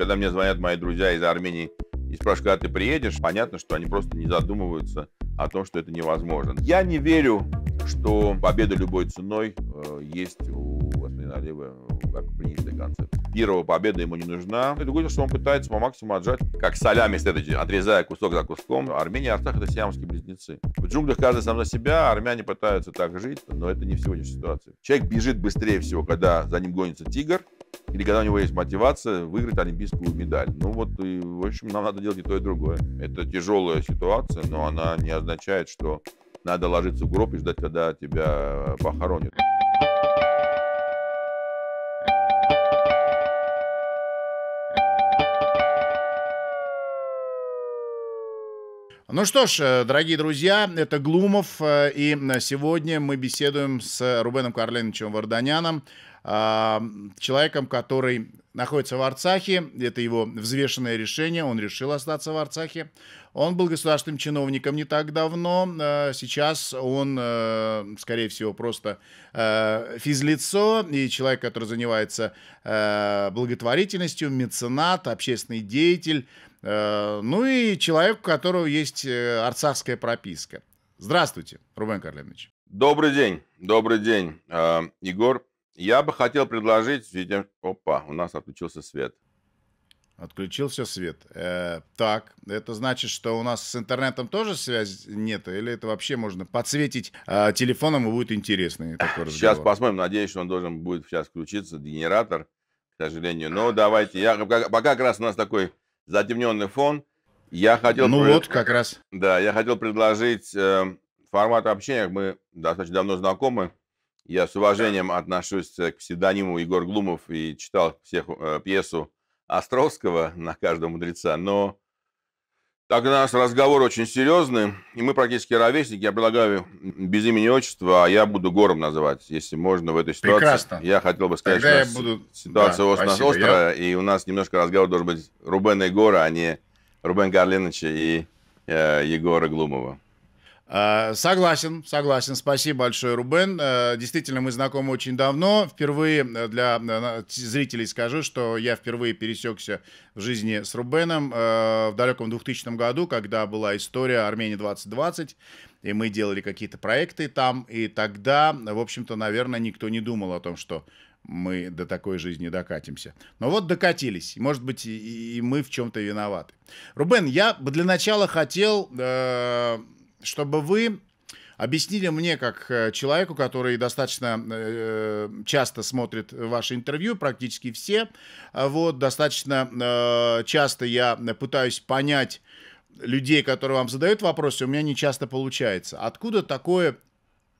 Когда мне звонят мои друзья из Армении и спрашивают, когда ты приедешь, понятно, что они просто не задумываются о том, что это невозможно. Я не верю, что победа любой ценой э, есть у господина Алиева э, как принятая концепция. Первого победа ему не нужна. Это говорит, что он пытается по максимуму отжать, как солями следующий, отрезая кусок за куском. Армения и Арцах — это сиамские близнецы. В джунглях каждый сам за себя, а армяне пытаются так жить, но это не в сегодняшней ситуации. Человек бежит быстрее всего, когда за ним гонится тигр, или когда у него есть мотивация выиграть олимпийскую медаль. Ну вот, и, в общем, нам надо делать и то, и другое. Это тяжелая ситуация, но она не означает, что надо ложиться в гроб и ждать, когда тебя похоронят. Ну что ж, э, дорогие друзья, это Глумов, э, и э, сегодня мы беседуем с Рубеном Карленовичем Варданяном человеком, который находится в Арцахе. Это его взвешенное решение. Он решил остаться в Арцахе. Он был государственным чиновником не так давно. Э, сейчас он, э, скорее всего, просто э, физлицо и человек, который занимается благотворительностью, меценат, общественный деятель. Ну и человек, у которого есть арцахская прописка. Здравствуйте, Рубен Карлинович. Добрый день, добрый день, Егор. Я бы хотел предложить... Опа, у нас отключился свет. Отключился свет. Э, так, это значит, что у нас с интернетом тоже связь нет? Или это вообще можно подсветить э, телефоном и будет интересно. Сейчас посмотрим. Надеюсь, что он должен будет сейчас включиться, генератор, к сожалению. Но давайте, я, пока как раз у нас такой затемненный фон. Я хотел... Ну пред... вот, как раз. Да, я хотел предложить э, формат общения. Мы достаточно давно знакомы. Я с уважением отношусь э, к псевдониму Егор Глумов и читал всех, э, пьесу Островского на каждого мудреца, но так у нас разговор очень серьезный, и мы практически ровесники. Я предлагаю без имени и отчества, а я буду Гором называть, если можно, в этой ситуации. Прекрасно. Я хотел бы сказать, Тогда что буду... ситуация да, у нас острая, я... и у нас немножко разговор должен быть Рубена и Гора, а не Рубен Гарленовича и э, Егора Глумова. Э, согласен, согласен. Спасибо большое, Рубен. Э, действительно, мы знакомы очень давно. Впервые э, для зрителей скажу, что я впервые пересекся в жизни с Рубеном в далеком 2000 году, когда была история Армения 2020 и мы делали какие-то проекты там, и тогда, в общем-то, наверное, никто не думал о том, что мы до такой жизни докатимся. Но вот докатились. Может быть, и, и мы в чем-то виноваты. Рубен, я бы для начала хотел э, чтобы вы объяснили мне, как э, человеку, который достаточно э, э, часто смотрит ваши интервью, практически все, а вот, достаточно э, часто я пытаюсь понять людей, которые вам задают вопросы, у меня не часто получается. Откуда такое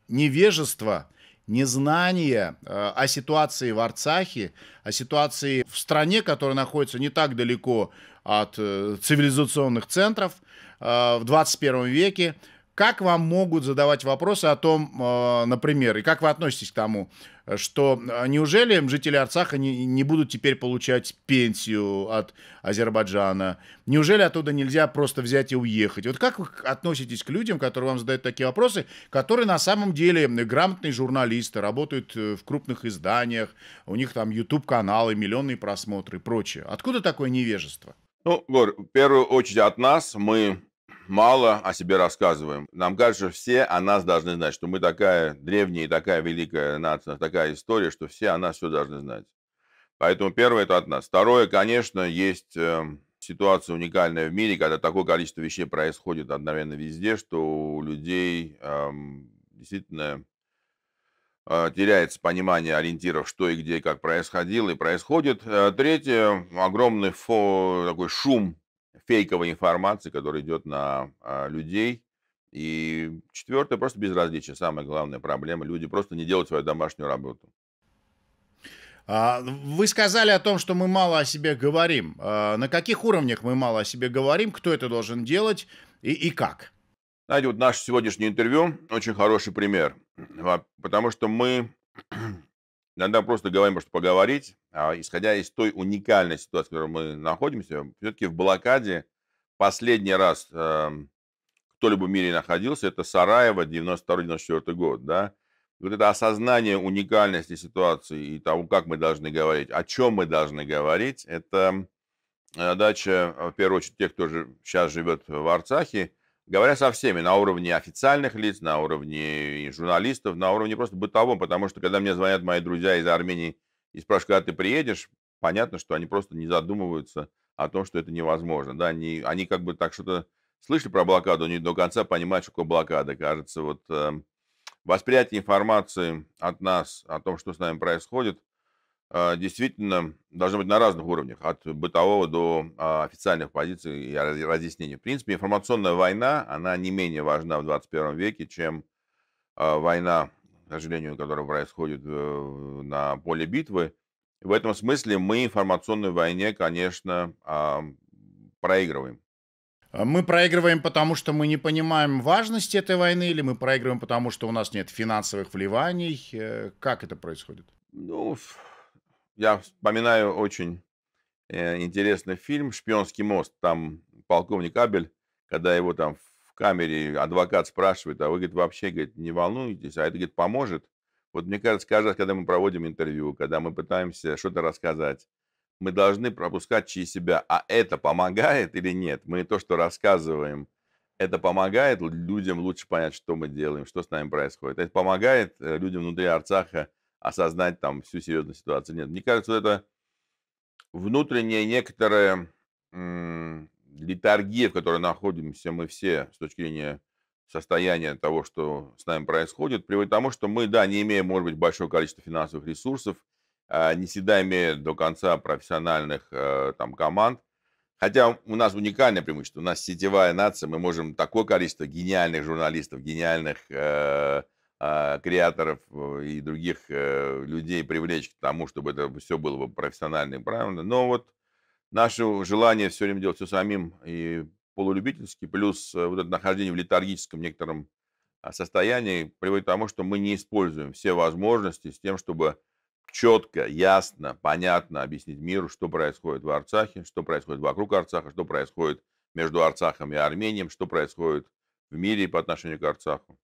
невежество, незнание э, о ситуации в Арцахе, о ситуации в стране, которая находится не так далеко от э, цивилизационных центров – э, в 21 веке, как вам могут задавать вопросы о том, э, например, и как вы относитесь к тому, что э, неужели жители Арцаха не, не будут теперь получать пенсию от Азербайджана? Неужели оттуда нельзя просто взять и уехать? Вот как вы относитесь к людям, которые вам задают такие вопросы, которые на самом деле грамотные журналисты, работают э, в крупных изданиях, у них там YouTube-каналы, миллионные просмотры и прочее. Откуда такое невежество? Ну, Гор, в первую очередь от нас мы мало о себе рассказываем. Нам кажется, все о нас должны знать, что мы такая древняя и такая великая нация, такая история, что все о нас все должны знать. Поэтому первое – это от нас. Второе, конечно, есть э, ситуация уникальная в мире, когда такое количество вещей происходит одновременно везде, что у людей эм, действительно э, теряется понимание ориентиров, что и где, и как происходило и происходит. Э, третье, огромный фо, такой шум фейковой информации, которая идет на а, людей. И четвертое, просто безразличие. Самая главная проблема. Люди просто не делают свою домашнюю работу. А, ну, вы сказали о том, что мы мало о себе говорим. А, на каких уровнях мы мало о себе говорим, кто это должен делать и, и как? Знаете, вот наше сегодняшнее интервью очень хороший пример, потому что мы иногда просто говорим, что поговорить, а исходя из той уникальной ситуации, в которой мы находимся, все-таки в блокаде последний раз э, кто-либо в мире находился, это Сараево, 92-94 год, да, вот это осознание уникальности ситуации и того, как мы должны говорить, о чем мы должны говорить, это задача, э, э, в первую очередь, тех, кто же сейчас живет в Арцахе, говоря со всеми, на уровне официальных лиц, на уровне э, журналистов, на уровне просто бытовом, потому что когда мне звонят мои друзья из Армении и спрашивают, когда ты приедешь, понятно, что они просто не задумываются о том, что это невозможно. Да, они, они как бы так что-то слышали про блокаду, не до конца понимают, что такое блокада. Кажется, вот э, восприятие информации от нас о том, что с нами происходит, Э, действительно должны быть на разных уровнях, от бытового до а, официальных позиций и разъяснений. В принципе, информационная война, она не менее важна в 21 веке, чем а, война, к сожалению, которая происходит э, на поле битвы. В этом смысле мы информационной войне, конечно, а, проигрываем. Мы проигрываем, потому что мы не понимаем важности этой войны, или мы проигрываем, потому что у нас нет финансовых вливаний? Э, как это происходит? Ну, я вспоминаю очень э, интересный фильм «Шпионский мост». Там полковник Абель, когда его там в камере адвокат спрашивает, а вы, говорит, вообще, говорит, не волнуйтесь, а это, говорит, поможет. Вот мне кажется, каждый раз, когда мы проводим интервью, когда мы пытаемся что-то рассказать, мы должны пропускать через себя, а это помогает или нет. Мы то, что рассказываем, это помогает людям лучше понять, что мы делаем, что с нами происходит. Это помогает э, людям внутри Арцаха осознать там всю серьезную ситуацию Нет, мне кажется, это внутренняя некоторая литаргия, в которой находимся мы все с точки зрения состояния того, что с нами происходит, приводит к тому, что мы, да, не имея, может быть, большого количества финансовых ресурсов, а, не всегда имея до конца профессиональных э, там, команд. Хотя у нас уникальное преимущество, у нас сетевая нация, мы можем такое количество гениальных журналистов, гениальных э, а, креаторов э, и других э, людей привлечь к тому, чтобы это все было бы профессионально и правильно. Но вот наше желание все время делать все самим и полулюбительски, плюс э, вот это нахождение в летаргическом некотором а, состоянии приводит к тому, что мы не используем все возможности с тем, чтобы четко, ясно, понятно объяснить миру, что происходит в Арцахе, что происходит вокруг Арцаха, что происходит между Арцахом и Армением, что происходит в мире по отношению к Арцаху.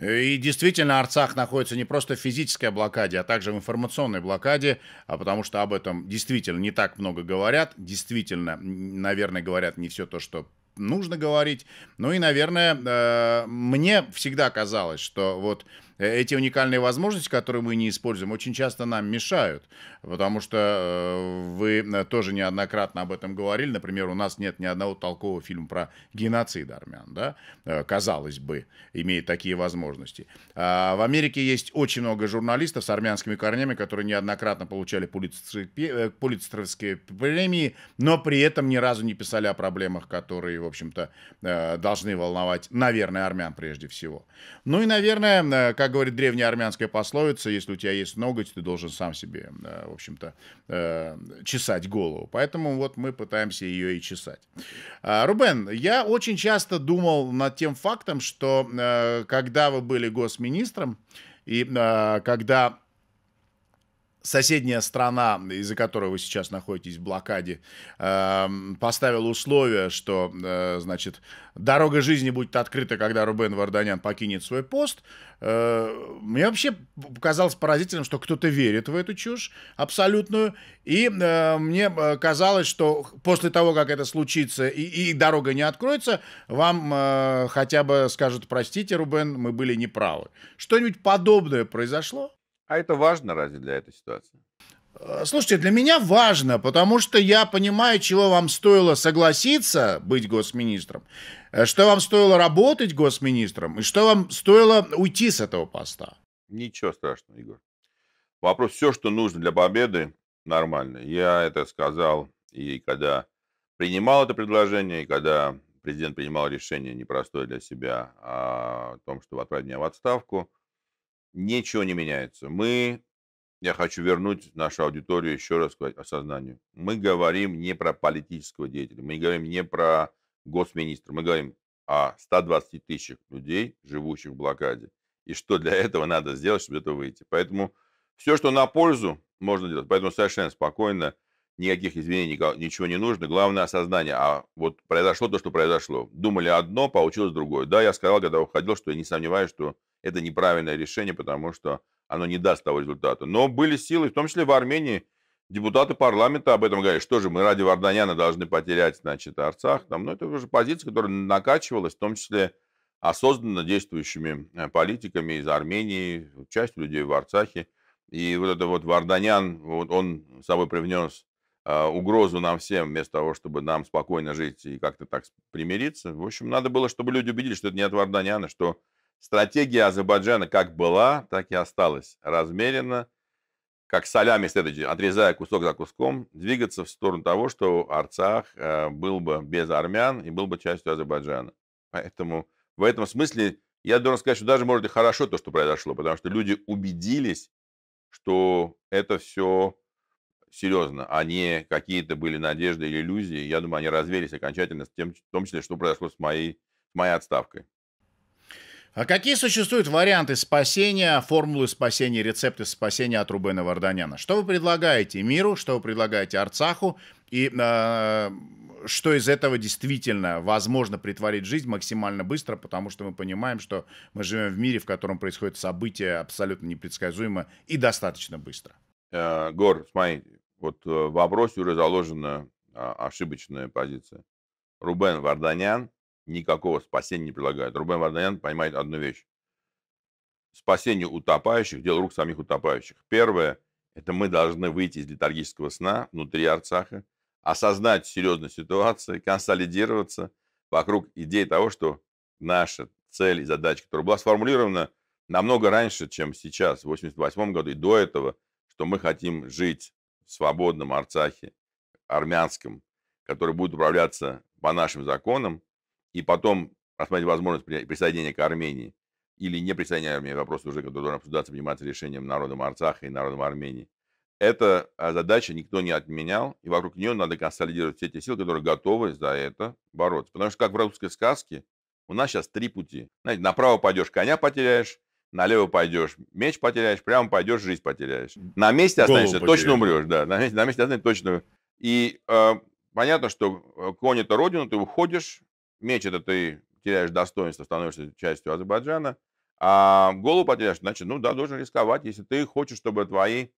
И действительно, Арцах находится не просто в физической блокаде, а также в информационной блокаде, а потому что об этом действительно не так много говорят, действительно, наверное, говорят не все то, что нужно говорить. Ну и, наверное, э, мне всегда казалось, что вот Э, эти уникальные возможности, которые мы не используем, очень часто нам мешают, потому что э, вы э, тоже неоднократно об этом говорили. Например, у нас нет ни одного толкового фильма про геноцид армян, да? казалось бы, имеет такие возможности. А в Америке есть очень много журналистов с армянскими корнями, которые неоднократно получали пулицеровские премии, но при этом ни разу не писали о проблемах, которые, в общем-то, должны волновать, наверное, армян прежде всего. Ну и, наверное, как как говорит древняя армянская пословица, если у тебя есть ноготь, ты должен сам себе, э, в общем-то, э, чесать голову. Поэтому вот мы пытаемся ее и чесать. А, Рубен, я очень часто думал над тем фактом, что э, когда вы были госминистром, и когда соседняя страна, из-за которой вы сейчас находитесь в блокаде, эм, поставила условие, что, э, значит, дорога жизни будет открыта, когда Рубен Варданян покинет свой пост. Э, мне вообще показалось поразительным, что кто-то верит в эту чушь абсолютную. И э, мне казалось, что после того, как это случится и, и дорога не откроется, вам хотя бы скажут, простите, Рубен, мы были неправы. Что-нибудь подобное произошло? А это важно разве для этой ситуации? Э, слушайте, для меня важно, потому что я понимаю, чего вам стоило согласиться быть госминистром, э, что вам стоило работать госминистром и что вам стоило уйти с этого поста. Ничего страшного, Егор. Вопрос, все, что нужно для победы, нормально. Я это сказал и когда принимал это предложение, и когда президент принимал решение непростое для себя о том, чтобы отправить меня в отставку – ничего не меняется. Мы, я хочу вернуть нашу аудиторию еще раз к осознанию. Мы говорим не про политического деятеля, мы говорим не про госминистра, мы говорим о 120 тысячах людей, живущих в блокаде, и что для этого надо сделать, чтобы это выйти. Поэтому все, что на пользу, можно делать. Поэтому совершенно спокойно – никаких извинений ничего не нужно. Главное осознание. А вот произошло то, что произошло. Думали одно, получилось другое. Да, я сказал, когда уходил, что я не сомневаюсь, что это неправильное решение, потому что оно не даст того результата. Но были силы, в том числе в Армении, депутаты парламента об этом говорят Что же, мы ради Варданяна должны потерять, значит, Арцах. Там, ну, это уже позиция, которая накачивалась, в том числе осознанно действующими э, политиками из Армении, часть людей в Арцахе. И вот это вот Варданян, вот он собой привнес а, угрозу нам всем, вместо того, чтобы нам спокойно жить и как-то так примириться. В общем, надо было, чтобы люди убедились, что это не от Варданяна, что стратегия Азербайджана как была, так и осталась размеренно, как солями следующий, отрезая кусок за куском, двигаться в сторону того, что Арцах э, был бы без армян и был бы частью Азербайджана. Поэтому в этом смысле я должен сказать, что даже, может, и хорошо то, что произошло, потому что люди убедились, что это все серьезно, а не какие-то были надежды или иллюзии. Я думаю, они развелись окончательно, с тем, в том числе, что произошло с моей, с моей отставкой. А какие существуют варианты спасения, формулы спасения, рецепты спасения от Рубена Варданяна? Что вы предлагаете миру, что вы предлагаете Арцаху и э, что из этого действительно возможно притворить жизнь максимально быстро, потому что мы понимаем, что мы живем в мире, в котором происходят события абсолютно непредсказуемо и достаточно быстро. Э, Гор, смотри, вот э, в вопросе уже заложена а, ошибочная позиция. Рубен Варданян никакого спасения не предлагает. Рубен Варданян понимает одну вещь. Спасение утопающих – дело рук самих утопающих. Первое – это мы должны выйти из летаргического сна внутри Арцаха, осознать серьезную ситуацию, консолидироваться вокруг идеи того, что наша цель и задача, которая была сформулирована намного раньше, чем сейчас, в 1988 году и до этого, что мы хотим жить свободном Арцахе, армянском, который будет управляться по нашим законам, и потом рассмотреть возможность присоединения к Армении или не присоединения к Армении, вопрос а уже, который должен обсуждаться, приниматься решением народом Арцаха и народом Армении. Эта а, задача никто не отменял, и вокруг нее надо консолидировать все те силы, которые готовы за это бороться. Потому что, как в русской сказке, у нас сейчас три пути. Знаете, направо пойдешь, коня потеряешь, налево пойдешь, меч потеряешь, прямо пойдешь, жизнь потеряешь. На месте останешься, Голову точно умрешь, да. На месте, на месте останешься, точно. И э, понятно, что э, конь это родина, ты уходишь, меч это ты теряешь достоинство, становишься частью Азербайджана, а голову потеряешь, значит, ну да, должен рисковать, если ты хочешь, чтобы твои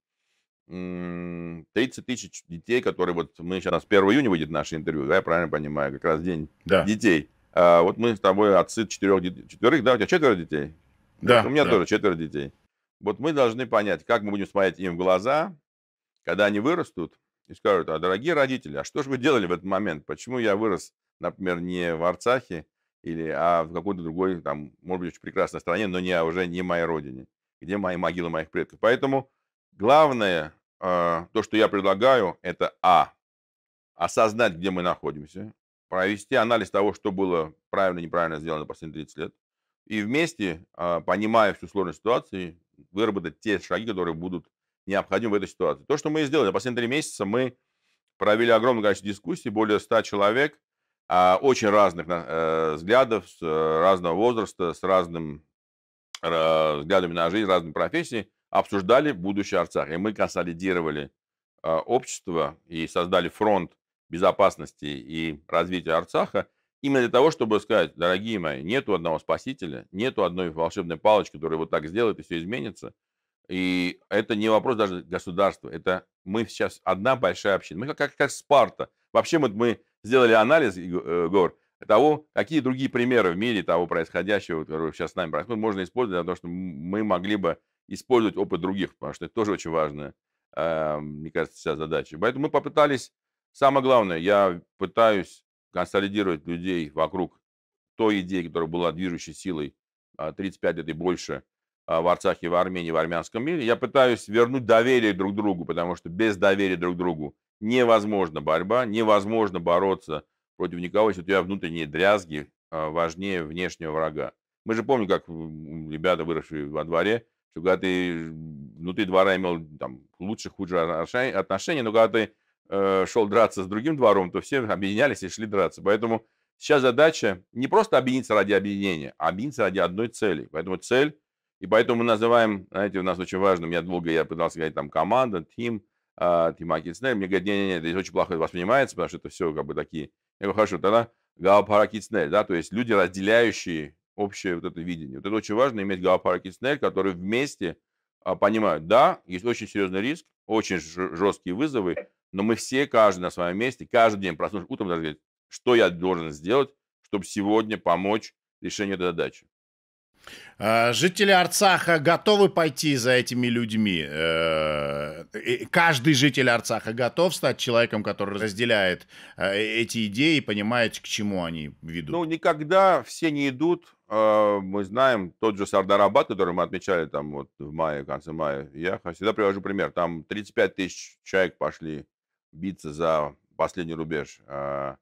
30 тысяч детей, которые вот мы сейчас 1 июня выйдет наше интервью, да, я правильно понимаю, как раз день да. детей. А, вот мы с тобой отцы четырех, четверых, да, у тебя четверо детей? Да, У меня да. тоже четверо детей. Вот мы должны понять, как мы будем смотреть им в глаза, когда они вырастут, и скажут, а дорогие родители, а что же вы делали в этот момент? Почему я вырос, например, не в Арцахе, или, а в какой-то другой, там, может быть, очень прекрасной стране, но не, а уже не моей родине, где мои могилы моих предков. Поэтому главное, э, то, что я предлагаю, это А. Осознать, где мы находимся, провести анализ того, что было правильно и неправильно сделано последние 30 лет, и вместе, а, понимая всю сложность ситуации, выработать те шаги, которые будут необходимы в этой ситуации. То, что мы и сделали. За последние три месяца мы провели огромное количество дискуссий, более 100 человек, а, очень разных э, взглядов, с э, разного возраста, с разным э, взглядами на жизнь, разными профессиями, обсуждали будущее Арцах. И мы консолидировали а, общество и создали фронт безопасности и развития Арцаха – Именно для того, чтобы сказать, дорогие мои, нету одного спасителя, нету одной волшебной палочки, которая вот так сделает и все изменится. И это не вопрос даже государства. Это мы сейчас одна большая община. Мы как, как, как Спарта. Вообще вот мы сделали анализ, э, Гор, того, какие другие примеры в мире того происходящего, которое сейчас с нами происходит, можно использовать для того, чтобы мы могли бы использовать опыт других, потому что это тоже очень важная, э, мне кажется, вся задача. Поэтому мы попытались, самое главное, я пытаюсь консолидировать людей вокруг той идеи, которая была движущей силой 35 а, лет и больше а, в Арцахе, в Армении, в армянском мире. Я пытаюсь вернуть доверие друг другу, потому что без доверия друг другу невозможна борьба, невозможно бороться против никого, если у тебя внутренние дрязги а, важнее внешнего врага. Мы же помним, как ребята, выросшие во дворе, что когда ты внутри двора имел там, лучше, хуже отношения, но когда ты Э, шел драться с другим двором, то все объединялись и шли драться. Поэтому сейчас задача не просто объединиться ради объединения, а объединиться ради одной цели. Поэтому цель, и поэтому мы называем, знаете, у нас очень важно, я долго я пытался говорить там команда, тим, э, а, Тимаки Цнель, мне говорят, нет-нет-нет, здесь очень плохо воспринимается, потому что это все как бы такие. Я говорю, хорошо, тогда Гаупара да, то есть люди, разделяющие общее вот это видение. Вот это очень важно, иметь Гаупара Кицнель, которые вместе а, понимают, да, есть очень серьезный риск, очень жесткие вызовы, но мы все, каждый на своем месте, каждый день проснувшись утром, должны говорить, что я должен сделать, чтобы сегодня помочь решению этой задачи. А, жители Арцаха готовы пойти за этими людьми. Э, каждый житель Арцаха готов стать человеком, который разделяет э, эти идеи и понимает, к чему они ведут. Ну, никогда все не идут а, мы знаем тот же Сардарабад, который мы отмечали там вот в мае, в конце мая, я всегда привожу пример. Там 35 тысяч человек пошли биться за последний рубеж, а,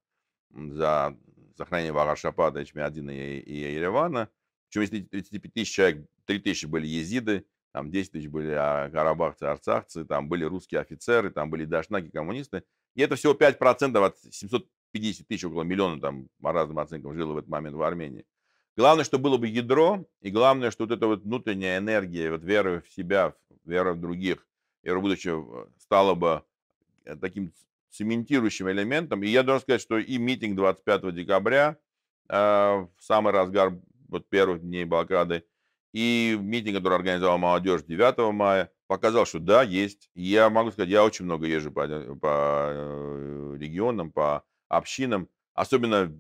за сохранение Вагашапада, Ичмиадина и, и Еревана. Причем из 35 тысяч человек, 3 тысячи были езиды, там 10 тысяч были а, карабахцы, арцахцы, там были русские офицеры, там были дашнаки, коммунисты. И это всего 5% от 750 тысяч, около миллиона, там, по разным оценкам, жило в этот момент в Армении. Главное, чтобы было бы ядро, и главное, что вот эта вот внутренняя энергия, вот вера в себя, вера в других, вера в будущее э, стала бы э, таким цементирующим элементом. И я должен сказать, что и митинг 25 декабря, э, в самый разгар вот первых дней блокады, и митинг, который организовал молодежь 9 мая, показал, что да, есть. Я могу сказать, я очень много езжу по, э, по регионам, по общинам особенно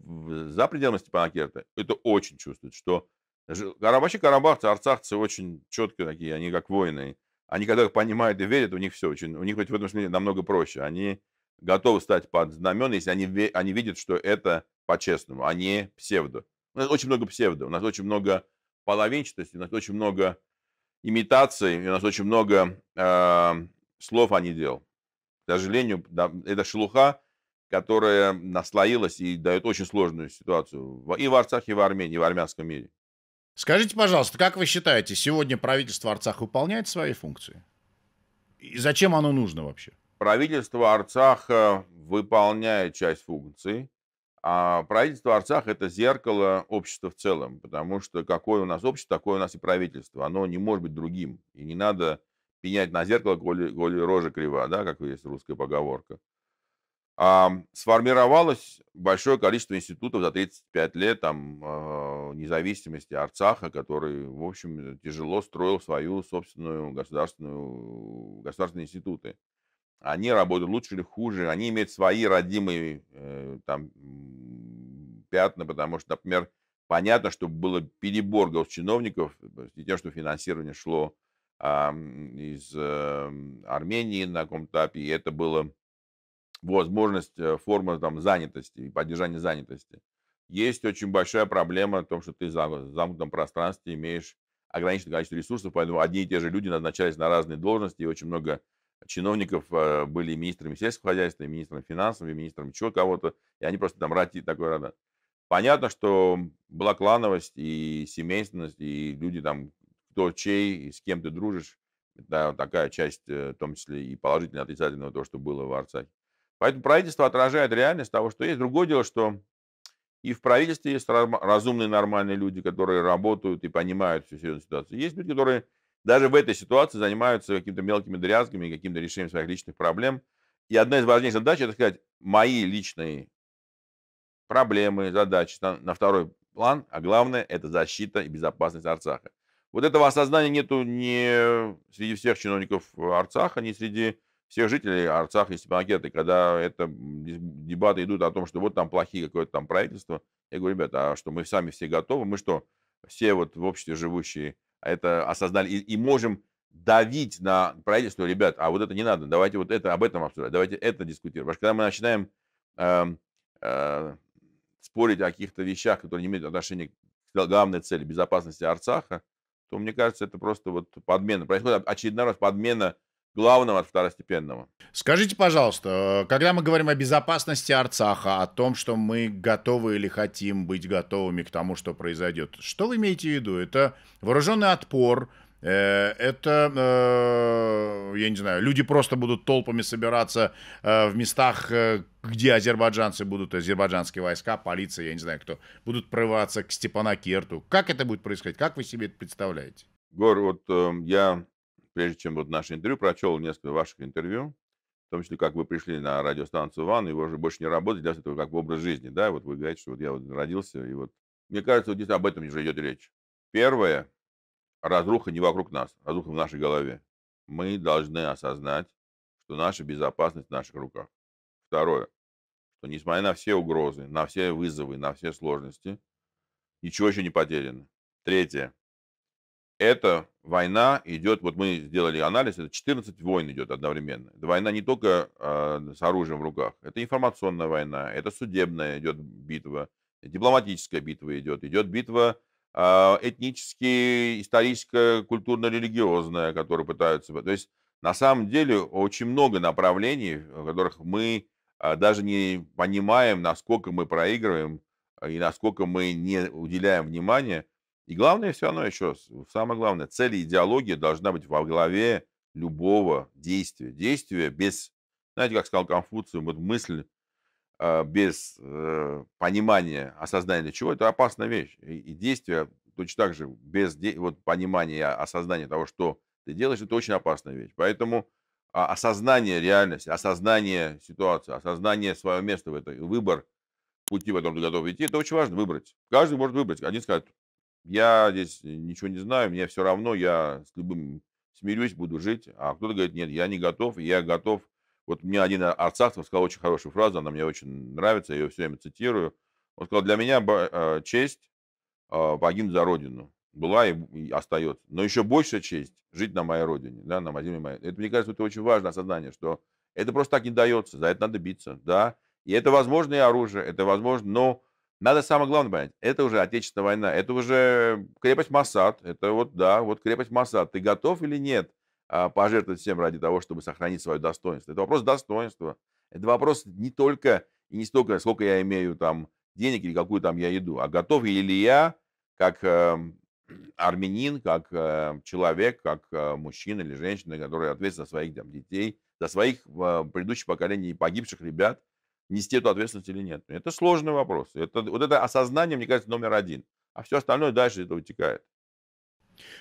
за пределами Степана Керта, это очень чувствует, что вообще карабахцы, арцахцы очень четкие такие, они как воины. Они когда понимают и верят, у них все очень, у них хоть в этом смысле намного проще. Они готовы стать под знамен, если они, они видят, что это по-честному, а не псевдо. У нас очень много псевдо, у нас очень много половинчатости, у нас очень много имитаций, у нас очень много э, слов, а не дел. К сожалению, да, эта шелуха которая наслоилась и дает очень сложную ситуацию и в Арцахе, и в Армении, и в армянском мире. Скажите, пожалуйста, как вы считаете, сегодня правительство Арцаха выполняет свои функции? И зачем оно нужно вообще? Правительство Арцаха выполняет часть функций, а правительство Арцаха – это зеркало общества в целом, потому что какое у нас общество, такое у нас и правительство. Оно не может быть другим, и не надо пенять на зеркало, коли, коли рожа крива, да, как есть русская поговорка сформировалось большое количество институтов за 35 лет там, а, независимости Арцаха, который, в общем, тяжело строил свою собственную государственную, государственные институты. Они работают лучше или хуже, они имеют свои родимые э, там, пятна, потому что, например, понятно, что было перебор госчиновников с тем, что финансирование шло из э, Армении на каком-то этапе, и это было возможность э, формы там, занятости и поддержания занятости. Есть очень большая проблема в том, что ты в замкнутом пространстве имеешь ограниченное количество ресурсов, поэтому одни и те же люди назначались на разные должности, и очень много чиновников э, были министрами сельского хозяйства, и министром финансов, и министром чего кого-то, и они просто там рати такой рада. Понятно, что была клановость и семейственность, и люди там, кто чей, и с кем ты дружишь, да, такая часть, э, в том числе и положительно отрицательного, то, что было в Арцахе. Поэтому правительство отражает реальность того, что есть. Другое дело, что и в правительстве есть разумные, нормальные люди, которые работают и понимают всю серьезную ситуацию. Есть люди, которые даже в этой ситуации занимаются какими-то мелкими дрязгами и каким-то решением своих личных проблем. И одна из важнейших задач – это сказать, мои личные проблемы, задачи на второй план, а главное – это защита и безопасность Арцаха. Вот этого осознания нету ни среди всех чиновников Арцаха, ни среди всех жителей Арцаха есть пикеты, когда это дебаты идут о том, что вот там плохие какое-то там правительство. Я говорю, ребята, а что мы сами все готовы? Мы что, все вот в обществе живущие это осознали и, и можем давить на правительство, ребят, а вот это не надо, давайте вот это об этом обсуждать, давайте это дискутировать. Потому что когда мы начинаем э, э, спорить о каких-то вещах, которые не имеют отношения к главной цели безопасности Арцаха, то мне кажется, это просто вот подмена. Происходит очередной раз подмена главного от второстепенного. Скажите, пожалуйста, э, когда мы говорим о безопасности Арцаха, о том, что мы готовы или хотим быть готовыми к тому, что произойдет, что вы имеете в виду? Это вооруженный отпор, э, это, э, я не знаю, люди просто будут толпами собираться в местах, где азербайджанцы будут, азербайджанские войска, полиция, я не знаю кто, будут прорываться к Степанакерту. Как это будет происходить? Как вы себе это представляете? Гор, вот э, я прежде чем вот наше интервью, прочел несколько ваших интервью, в том числе, как вы пришли на радиостанцию ВАН, и вы уже больше не работаете, для этого как бы образ жизни, да, вот вы говорите, что вот я вот родился, и вот, мне кажется, вот здесь об этом уже идет речь. Первое, разруха не вокруг нас, разруха в нашей голове. Мы должны осознать, что наша безопасность в наших руках. Второе, что несмотря на все угрозы, на все вызовы, на все сложности, ничего еще не потеряно. Третье, эта война идет, вот мы сделали анализ, это 14 войн идет одновременно. Это война не только э, с оружием в руках, это информационная война, это судебная идет битва, дипломатическая битва идет, идет битва э, этнически, историческая, культурно-религиозная, которые пытаются... То есть на самом деле очень много направлений, в которых мы э, даже не понимаем, насколько мы проигрываем и насколько мы не уделяем внимания и главное все равно еще, самое главное, цель и идеология должна быть во главе любого действия. Действие без, знаете, как сказал Конфуций, вот мысль а, без э, понимания, осознания чего, это опасная вещь. И действие точно так же без вот, понимания, осознания того, что ты делаешь, это очень опасная вещь. Поэтому а, осознание реальности, осознание ситуации, осознание своего места в этой, выбор пути, в котором ты готов идти, это очень важно выбрать. Каждый может выбрать. Один скажет, я здесь э, ничего не знаю, мне все равно, я с любым смирюсь, буду жить. А кто-то говорит, нет, я не готов, я готов. Вот мне один Арцахтов сказал очень хорошую фразу, она мне очень нравится, я ее все время цитирую. Он сказал, для меня э, честь а, погибнуть за родину. Была и остается. Но еще большая честь жить на моей родине, да, на земле моей. Это, мне кажется, это очень важное осознание, что это просто так не дается, за это надо биться, да. И это возможное оружие, это возможно, но надо самое главное понять, это уже отечественная война, это уже крепость Масад, это вот, да, вот крепость Масад. Ты готов или нет а, пожертвовать всем ради того, чтобы сохранить свое достоинство? Это вопрос достоинства. Это вопрос не только и не столько, сколько я имею там денег или какую там я еду, а готов ли я, как эм, армянин, как э, человек, как э, мужчина или женщина, который ответственен за своих там, детей, за своих э, предыдущих поколений погибших ребят, нести эту ответственность или нет. Это сложный вопрос. Это, вот это осознание, мне кажется, номер один. А все остальное дальше это утекает.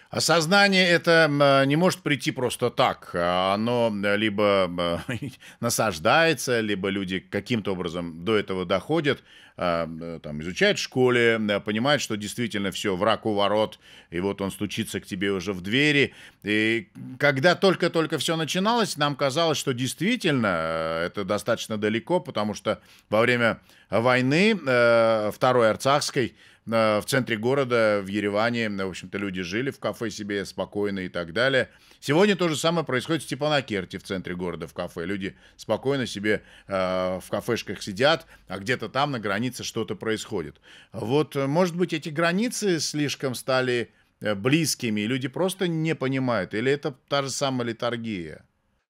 Осознание это не может прийти просто так. Оно либо насаждается, либо люди каким-то образом до этого доходят, а, там, изучают в школе, понимают, что действительно все, враг у ворот, и вот он стучится к тебе уже в двери. И когда только-только все начиналось, нам казалось, что действительно э, это достаточно далеко, потому что во время войны э, Второй Арцахской Э, в центре города, в Ереване, э, в общем-то, люди жили в кафе себе спокойно и так далее. Сегодня то же самое происходит в Степанакерте в центре города в кафе. Люди спокойно себе э, в кафешках сидят, а где-то там на границе что-то происходит. Вот, э, может быть, эти границы слишком стали близкими, и люди просто не понимают, или это та же самая литургия?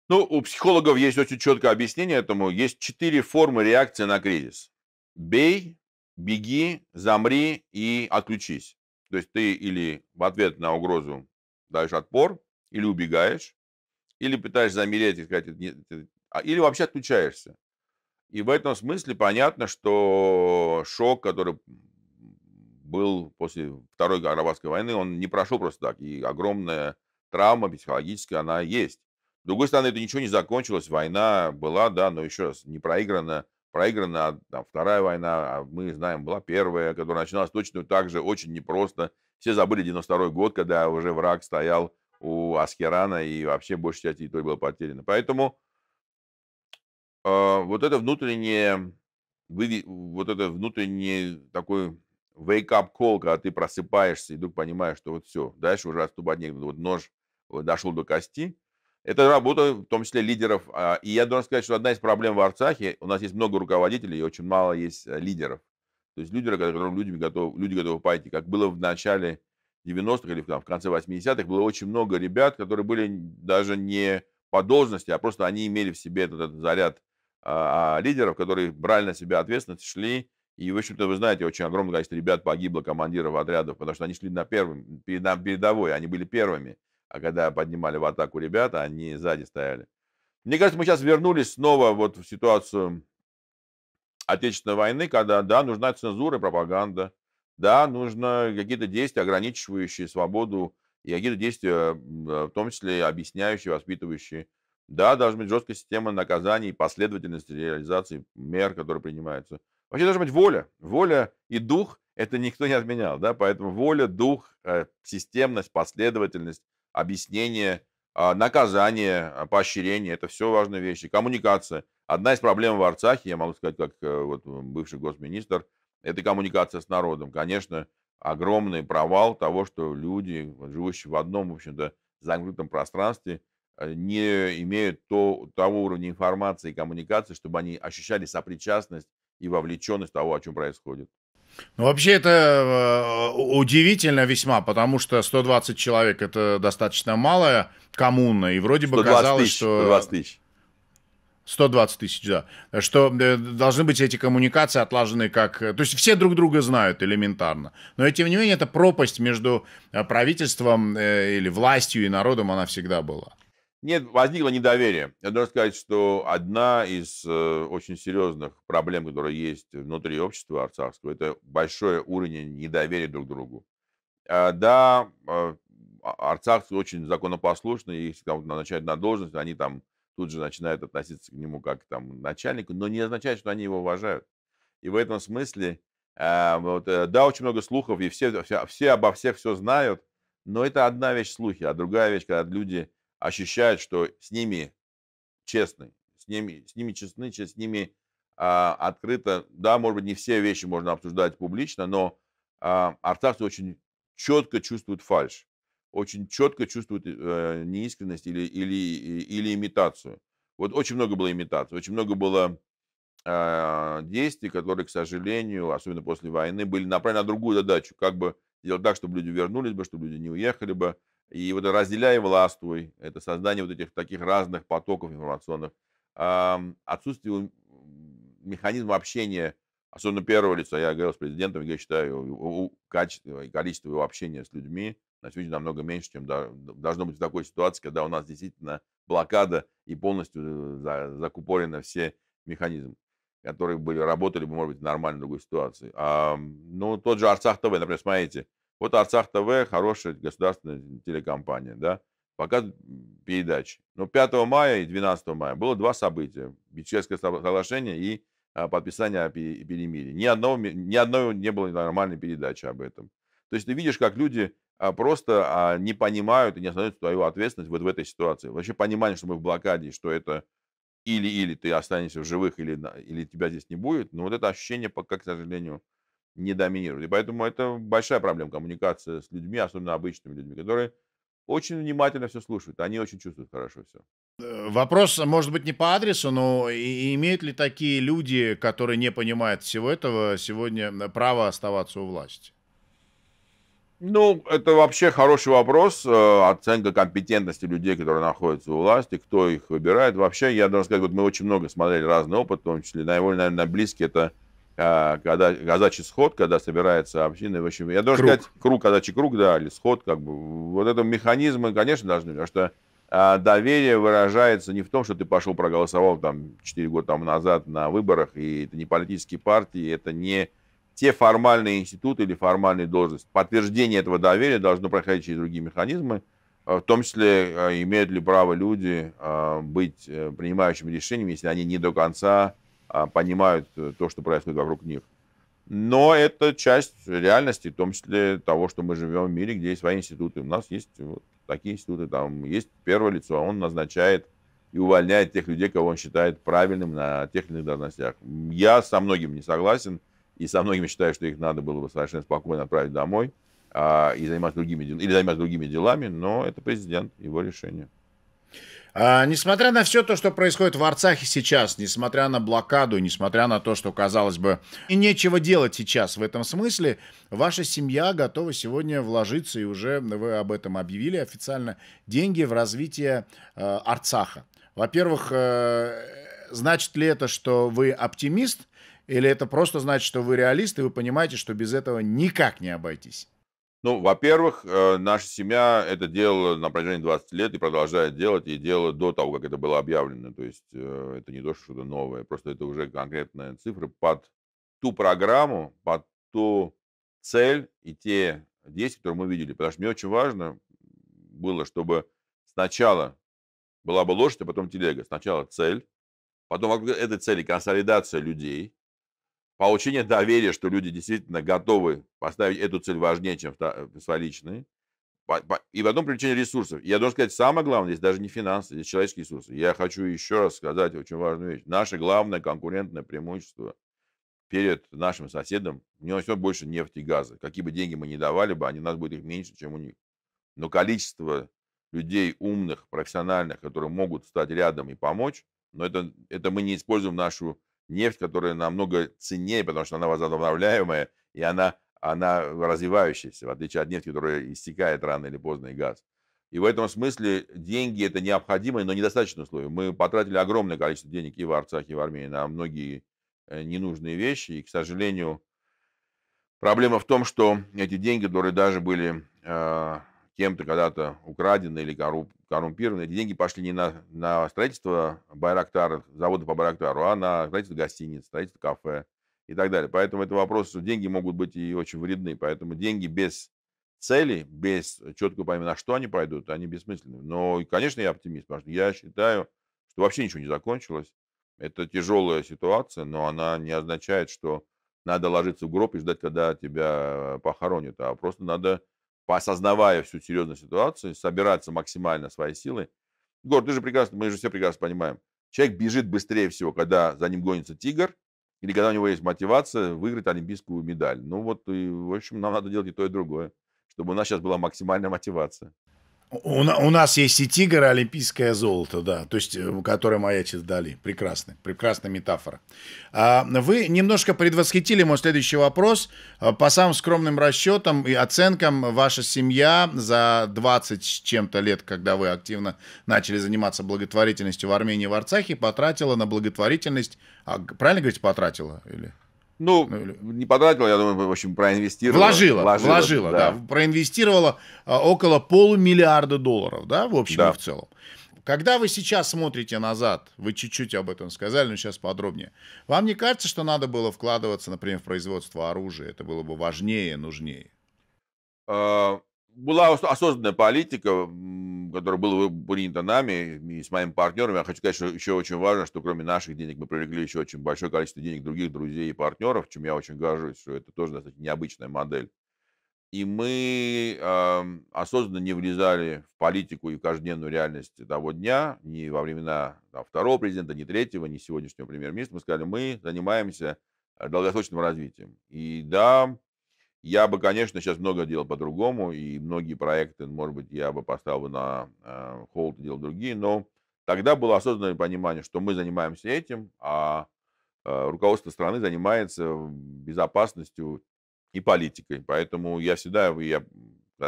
Ну, у психологов есть очень четкое объяснение этому. Есть четыре формы реакции на кризис. Бей, беги, замри и отключись. То есть ты или в ответ на угрозу даешь отпор, или убегаешь, или пытаешься замереть и сказать, а, или вообще отключаешься. И в этом смысле понятно, что шок, который был после Второй Арабатской войны, он не прошел просто так. И огромная травма психологическая, она есть. С другой стороны, это ничего не закончилось. Война была, да, но еще раз, не проиграна проиграна там, Вторая война, а мы знаем, была первая, которая начиналась точно так же, очень непросто. Все забыли 92 год, когда уже враг стоял у Аскерана, и вообще больше часть территории было потеряно. Поэтому э, вот это внутреннее, вот это внутреннее такой wake-up call, когда ты просыпаешься и вдруг понимаешь, что вот все, дальше уже отступать негде. Вот нож дошел до кости, это работа, в том числе, лидеров. А, и я должен сказать, что одна из проблем в Арцахе, у нас есть много руководителей и очень мало есть э, лидеров. То есть лидеры, которым люди готовы, люди готовы пойти. Как было в начале 90-х или там, в конце 80-х, было очень много ребят, которые были даже не по должности, а просто они имели в себе этот, этот заряд а, а, лидеров, которые брали на себя ответственность, шли. И, в общем-то, вы знаете, очень огромное количество ребят погибло, командиров отрядов, потому что они шли на первом, на передовой, они были первыми. А когда поднимали в атаку ребята, они сзади стояли. Мне кажется, мы сейчас вернулись снова вот в ситуацию Отечественной войны, когда, да, нужна цензура и пропаганда, да, нужно какие-то действия, ограничивающие свободу, и какие-то действия, э, в том числе объясняющие, воспитывающие. Да, должна быть жесткая система наказаний, последовательность реализации мер, которые принимаются. Вообще должна быть воля. Воля и дух – это никто не отменял. Да? Поэтому воля, дух, э, системность, последовательность объяснение, а, наказание, а, поощрение. Это все важные вещи. Коммуникация. Одна из проблем в Арцахе, я могу сказать, как э, вот э, бывший госминистр, это коммуникация с народом. Конечно, огромный провал того, что люди, живущие в одном, в общем-то, замкнутом пространстве, э, не имеют то, того уровня информации и коммуникации, чтобы они ощущали сопричастность и вовлеченность того, о чем происходит. Ну, вообще это э, удивительно весьма, потому что 120 человек – это достаточно малая коммуна, и вроде бы казалось, тысяч, что... 120 тысяч. 120 тысяч, да. Что э, должны быть эти коммуникации отлажены как... Э, то есть все друг друга знают элементарно. Но и тем не менее, эта пропасть между правительством или властью и народом, она всегда была. Нет, возникло недоверие. Я должен сказать, что одна из э, очень серьезных проблем, которые есть внутри общества арцахского, это большой уровень недоверия друг к другу. А, да, а, а, арцахцы очень законопослушны, и если там назначают на должность, они там тут же начинают относиться к нему как к там, начальнику, но не означает, что они его уважают. И в этом смысле, вот, э, да, очень много слухов, и все, все, все обо всех все знают, но это одна вещь слухи, а другая вещь, когда люди ощущают, что с ними честны, с ними, с ними честны, с ними а, открыто. Да, может быть, не все вещи можно обсуждать публично, но а, артасты очень четко чувствуют фальш, очень четко чувствуют э, неискренность или, или, или имитацию. Вот очень много было имитаций, очень много было э, действий, которые, к сожалению, особенно после войны, были направлены на другую задачу. Как бы сделать так, чтобы люди вернулись бы, чтобы люди не уехали бы, и вот разделяя властвуй, это создание вот этих таких разных потоков информационных, отсутствие механизма общения, особенно первого лица, я говорил с президентом, я считаю, его качество и количество его общения с людьми на сегодня намного меньше, чем должно быть в такой ситуации, когда у нас действительно блокада и полностью э, закупорены все механизмы которые были, работали бы, может быть, в нормальной другой ситуации. А, ну, тот же Арцах ТВ, например, смотрите, вот Арцах ТВ, хорошая государственная телекомпания, да, пока передачи. Но 5 мая и 12 мая было два события. Бичевское соглашение и а, подписание перемирия. Ни, одного, ни одной не было нормальной передачи об этом. То есть ты видишь, как люди а, просто а, не понимают и не осознают свою ответственность вот в этой ситуации. Вообще понимание, что мы в блокаде, что это или-или ты останешься в живых, или, или тебя здесь не будет, но ну, вот это ощущение пока, к сожалению, не доминируют. И поэтому это большая проблема коммуникация с людьми, особенно обычными людьми, которые очень внимательно все слушают. Они очень чувствуют хорошо все. Э, вопрос, может быть, не по адресу, но имеют ли такие люди, которые не понимают всего этого, сегодня право оставаться у власти? Ну, это вообще хороший вопрос. Э, оценка компетентности людей, которые находятся у власти, кто их выбирает. Вообще, я должен сказать, вот мы очень много смотрели разный опыт, в том числе наиболее, наверное, близкий это а, когда казачий сход, когда собирается община, в общем, я должен круг. сказать, круг, казачий круг, да, или сход, как бы, вот это механизмы, конечно, должны, потому что а, доверие выражается не в том, что ты пошел проголосовал там 4 года там назад на выборах, и это не политические партии, это не те формальные институты или формальные должности. Подтверждение этого доверия должно проходить через другие механизмы, а, в том числе а, имеют ли право люди быть э, принимающими решениями, если они не до конца а, понимают э, то, что происходит вокруг них. Но это часть реальности, в том числе того, что мы живем в мире, где есть свои институты. У нас есть вот такие институты, там есть первое лицо, а он назначает и увольняет тех людей, кого он считает правильным на тех или иных должностях. Я со многим не согласен, и со многими считаю, что их надо было бы совершенно спокойно отправить домой а, и заниматься другими, или заниматься другими делами, но это президент, его решение. А, несмотря на все то, что происходит в Арцахе сейчас, несмотря на блокаду, несмотря на то, что, казалось бы, нечего делать сейчас в этом смысле, ваша семья готова сегодня вложиться, и уже вы об этом объявили официально, деньги в развитие э, Арцаха. Во-первых, э, значит ли это, что вы оптимист, или это просто значит, что вы реалист, и вы понимаете, что без этого никак не обойтись? Ну, во-первых, э, наша семья это делала на протяжении 20 лет и продолжает делать, и делала до того, как это было объявлено. То есть э, это не то, что что-то новое, просто это уже конкретные цифры под ту программу, под ту цель и те действия, которые мы видели. Потому что мне очень важно было, чтобы сначала была бы лошадь, а потом телега. Сначала цель, потом этой цели консолидация людей, получение доверия, что люди действительно готовы поставить эту цель важнее, чем э, свои личные, и потом привлечение ресурсов. Я должен сказать, самое главное здесь даже не финансы, здесь человеческие ресурсы. Я хочу еще раз сказать очень важную вещь. Наше главное конкурентное преимущество перед нашим соседом, у него все больше нефти и газа. Какие бы деньги мы ни давали бы, они у нас будет их меньше, чем у них. Но количество людей умных, профессиональных, которые могут стать рядом и помочь, но это, это мы не используем нашу нефть, которая намного ценнее, потому что она возобновляемая, и она, она развивающаяся, в отличие от нефти, которая истекает рано или поздно, и газ. И в этом смысле деньги – это необходимое, но недостаточное условие. Мы потратили огромное количество денег и в Арцахе, и в Армении на многие э, ненужные вещи. И, к сожалению, проблема в том, что эти деньги, которые даже были а, кем-то когда-то украдены или коррумпированы. Эти деньги пошли не на, на строительство Байрактара, завода по Байрактару, а на строительство гостиниц, строительство кафе и так далее. Поэтому это вопрос, что деньги могут быть и очень вредны. Поэтому деньги без цели, без четкого понимания, на что они пойдут, они бессмысленны. Но, конечно, я оптимист, потому что я считаю, что вообще ничего не закончилось. Это тяжелая ситуация, но она не означает, что надо ложиться в гроб и ждать, когда тебя похоронят, а просто надо осознавая всю серьезную ситуацию, собираться максимально своей силой. Гор, ты же прекрасно, мы же все прекрасно понимаем, человек бежит быстрее всего, когда за ним гонится тигр, или когда у него есть мотивация выиграть олимпийскую медаль. Ну вот, и, в общем, нам надо делать и то, и другое, чтобы у нас сейчас была максимальная мотивация. У, у нас есть и тигр, и олимпийское золото, да, то есть, э, которое маячит вдали. Прекрасно, прекрасная метафора. А Вы немножко предвосхитили мой следующий вопрос. Э, по самым скромным расчетам и оценкам, ваша семья за 20 с чем-то лет, когда вы активно начали заниматься благотворительностью в Армении и в Арцахе, потратила на благотворительность, а, правильно говорите, потратила? Или? Ну, ну не потратила, я думаю, в общем, проинвестировала. Вложила, вложила, вложила да. да. Проинвестировала а, около полумиллиарда долларов, да, в общем да. и в целом. Когда вы сейчас смотрите назад, вы чуть-чуть об этом сказали, но сейчас подробнее. Вам не кажется, что надо было вкладываться, например, в производство оружия? Это было бы важнее, нужнее? А, была осознанная политика которое было принято нами и с моими партнерами. Я хочу сказать, что еще очень важно, что кроме наших денег мы привлекли еще очень большое количество денег других друзей и партнеров, чем я очень горжусь, что это тоже достаточно необычная модель. И мы э, осознанно не влезали в политику и в каждодневную реальность того дня, ни во времена там, второго президента, ни третьего, ни сегодняшнего премьер-министра. Мы сказали, мы занимаемся э, долгосрочным развитием. И да, я бы, конечно, сейчас много делал по-другому, и многие проекты, может быть, я бы поставил на э, и делал другие, но тогда было осознанное понимание, что мы занимаемся этим, а э, руководство страны занимается безопасностью и политикой. Поэтому я всегда, я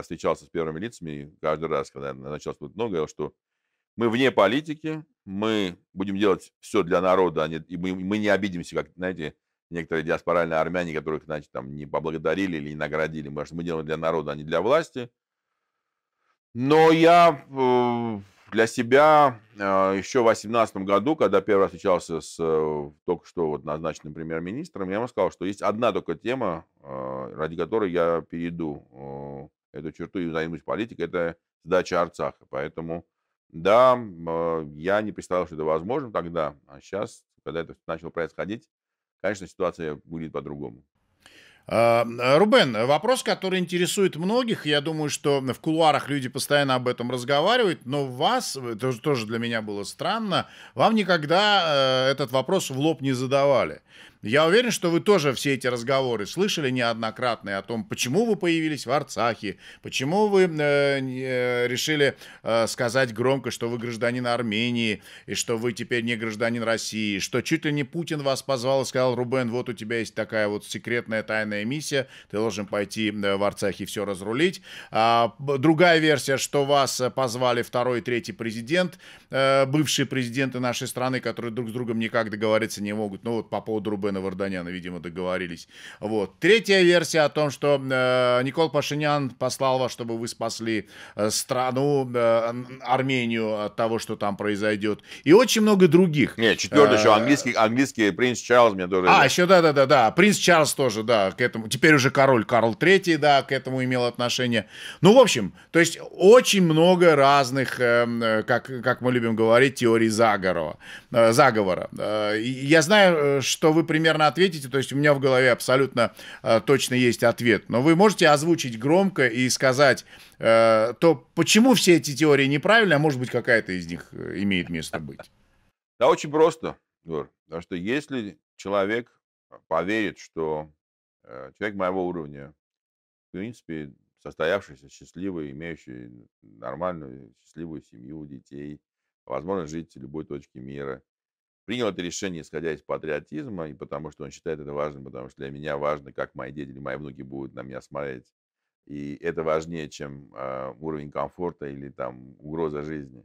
встречался с первыми лицами, каждый раз, когда я начал что много, говорил, что мы вне политики, мы будем делать все для народа, а не, и мы, мы не обидимся, как, знаете, некоторые диаспоральные армяне, которых, значит, там не поблагодарили или не наградили. Может, мы делаем для народа, а не для власти. Но я э, для себя э, еще в 2018 году, когда первый раз встречался с э, только что вот назначенным премьер-министром, я ему сказал, что есть одна только тема, ради которой я перейду эту черту и займусь политикой, это сдача Арцаха. Поэтому, да, я не представлял, что это возможно тогда, а сейчас, когда это начало происходить, конечно, ситуация будет по-другому. А, Рубен, вопрос, который интересует многих, я думаю, что в кулуарах люди постоянно об этом разговаривают, но вас, это тоже для меня было странно, вам никогда э, этот вопрос в лоб не задавали. Я уверен, что вы тоже все эти разговоры слышали неоднократно о том, почему вы появились в Арцахе, почему вы э, э, решили э, сказать громко, что вы гражданин Армении и что вы теперь не гражданин России, что чуть ли не Путин вас позвал и сказал, Рубен, вот у тебя есть такая вот секретная тайная миссия, ты должен пойти э, в Арцахе все разрулить. А, другая версия, что вас э, позвали второй, третий президент, э, бывшие президенты нашей страны, которые друг с другом никак договориться не могут, ну вот по поводу Рубена Бена Варданяна, видимо, договорились. Вот. Третья версия о том, что э, Никол Пашинян послал вас, чтобы вы спасли э, страну, э, Армению от того, что там произойдет. И очень много других. Нет, четвертый э, еще английский, английский принц Чарльз мне тоже. А, еще да-да-да, принц Чарльз тоже, да, к этому. Теперь уже король Карл III, да, к этому имел отношение. Ну, в общем, то есть очень много разных, э, э, как, как мы любим говорить, теорий заговора. заговора. Я знаю, что вы примерно примерно ответите, то есть у меня в голове абсолютно э, точно есть ответ, но вы можете озвучить громко и сказать, э, то почему все эти теории неправильны, а может быть какая-то из них э, имеет место быть? Да очень просто, Юр, потому что если человек поверит, что э, человек моего уровня, в принципе, состоявшийся, счастливый, имеющий нормальную, счастливую семью, детей, возможность жить в любой точке мира – принял это решение, исходя из патриотизма, и потому что он считает это важным, потому что для меня важно, как мои дети или мои внуки будут на меня смотреть. И это важнее, чем э, уровень комфорта или там угроза жизни.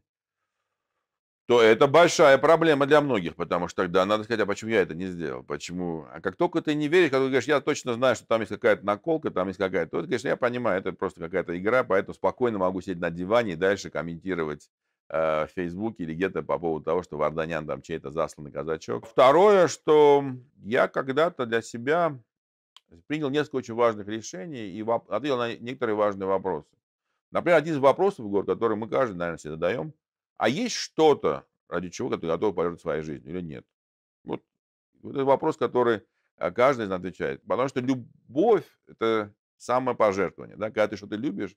То это большая проблема для многих, потому что тогда надо сказать, а почему я это не сделал? Почему? А как только ты не веришь, как ты говоришь, я точно знаю, что там есть какая-то наколка, там есть какая-то... Вот, говоришь, я понимаю, это просто какая-то игра, поэтому спокойно могу сидеть на диване и дальше комментировать Э, в Фейсбуке или где-то по поводу того, что Варданян там чей-то засланный казачок. Второе, что я когда-то для себя принял несколько очень важных решений и ответил на некоторые важные вопросы. Например, один из вопросов, который мы каждый, наверное, себе задаем, а есть что-то, ради чего ты готов пожертвовать своей жизнью или нет? Вот, вот это вопрос, который э, каждый из нас отвечает. Потому что любовь – это самопожертвование. Да? Когда ты что-то любишь,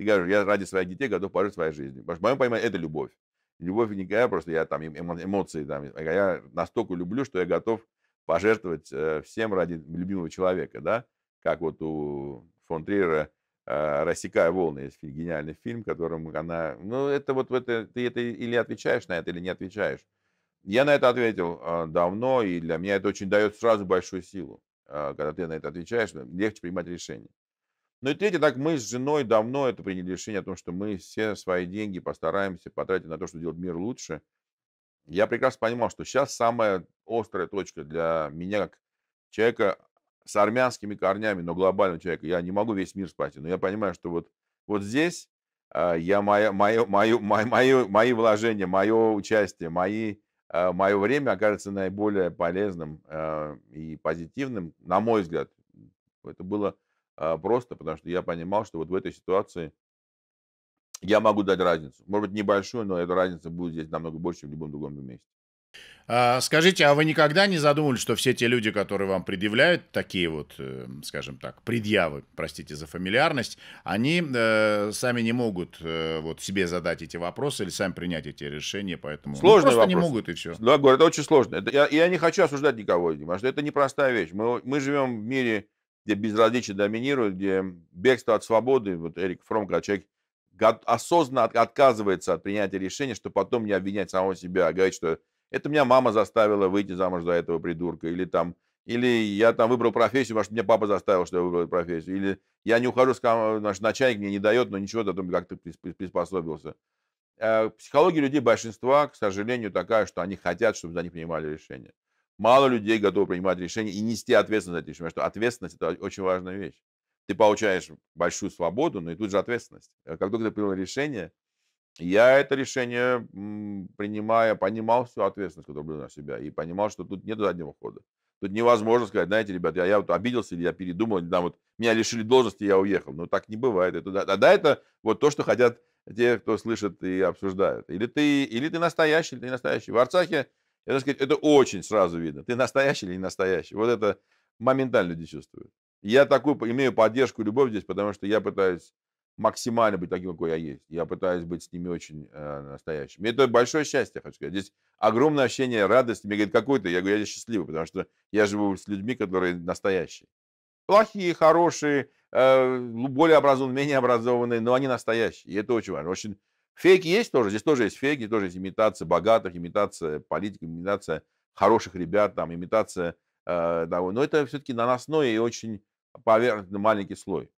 ты говоришь, я ради своих детей готов пожить своей жизнью. Потому что в моем понимании это любовь. Любовь не какая просто, я там эмоции, там, а я настолько люблю, что я готов пожертвовать э, всем ради любимого человека, да? Как вот у фон Триера э, «Рассекая волны» есть гениальный фильм, которым она... Ну, это вот это, ты это или отвечаешь на это, или не отвечаешь. Я на это ответил э, давно, и для меня это очень дает сразу большую силу, когда ты на это отвечаешь, легче принимать решение. Ну и третье, так мы с женой давно это приняли решение о том, что мы все свои деньги постараемся потратить на то, чтобы делать мир лучше. Я прекрасно понимал, что сейчас самая острая точка для меня, как человека с армянскими корнями, но глобального человека, я не могу весь мир спасти, но я понимаю, что вот, вот здесь а, я, мое, мое, мое, мои вложения, мое участие, мои, а, мое время окажется наиболее полезным а, и позитивным, на мой взгляд. Это было а, просто потому что я понимал, что вот в этой ситуации я могу дать разницу. Может быть, небольшую, но эта разница будет здесь намного больше, чем в любом другом месте. А, скажите, а вы никогда не задумывались, что все те люди, которые вам предъявляют такие вот, э, скажем так, предъявы, простите за фамильярность, они э, сами не могут э, вот себе задать эти вопросы или сами принять эти решения, поэтому ну, Сложный ну, просто вопрос. не могут и все. Да, говорю, это очень сложно. Это, я, я не хочу осуждать никого, потому что это непростая вещь. Мы, мы живем в мире где безразличие доминирует, где бегство от свободы, вот Эрик Фром, когда человек осознанно отказывается от принятия решения, что потом не обвинять самого себя, а говорить, что это меня мама заставила выйти замуж за этого придурка, или там, или я там выбрал профессию, потому что меня папа заставил, что я выбрал профессию, или я не ухожу, с наш начальник мне не дает, но ничего, потом как-то приспособился. Э, психология людей большинства, к сожалению, такая, что они хотят, чтобы за них принимали решения. Мало людей готовы принимать решения и нести ответственность за эти решения, потому что ответственность – это очень важная вещь. Ты получаешь большую свободу, но и тут же ответственность. Э, как только ты принял решение, я это решение, принимая, понимал всю ответственность, которую был на себя, и понимал, что тут нет заднего хода. Тут невозможно сказать, знаете, ребят, я, я вот обиделся, или я передумал, или там вот меня лишили должности, я уехал. но так не бывает. Это, а да, это вот то, что хотят те, кто слышит и обсуждает. Или ты, или ты настоящий, или ты не настоящий. В Арцахе это, сказать, это очень сразу видно. Ты настоящий или не настоящий. Вот это моментально люди чувствуют. Я такую имею поддержку и любовь здесь, потому что я пытаюсь максимально быть таким, какой я есть. Я пытаюсь быть с ними очень э, настоящим. И это большое счастье, хочу сказать. Здесь огромное ощущение радости. Мне говорят, какой ты? Я говорю, я здесь счастливый, потому что я живу с людьми, которые настоящие. Плохие, хорошие, э, более образованные, менее образованные, но они настоящие. И это очень важно. Очень Фейки есть тоже, здесь тоже есть фейки, тоже есть имитация богатых, имитация политиков, имитация хороших ребят, там, имитация э, того. Но это все-таки наносной и очень поверхностный маленький слой.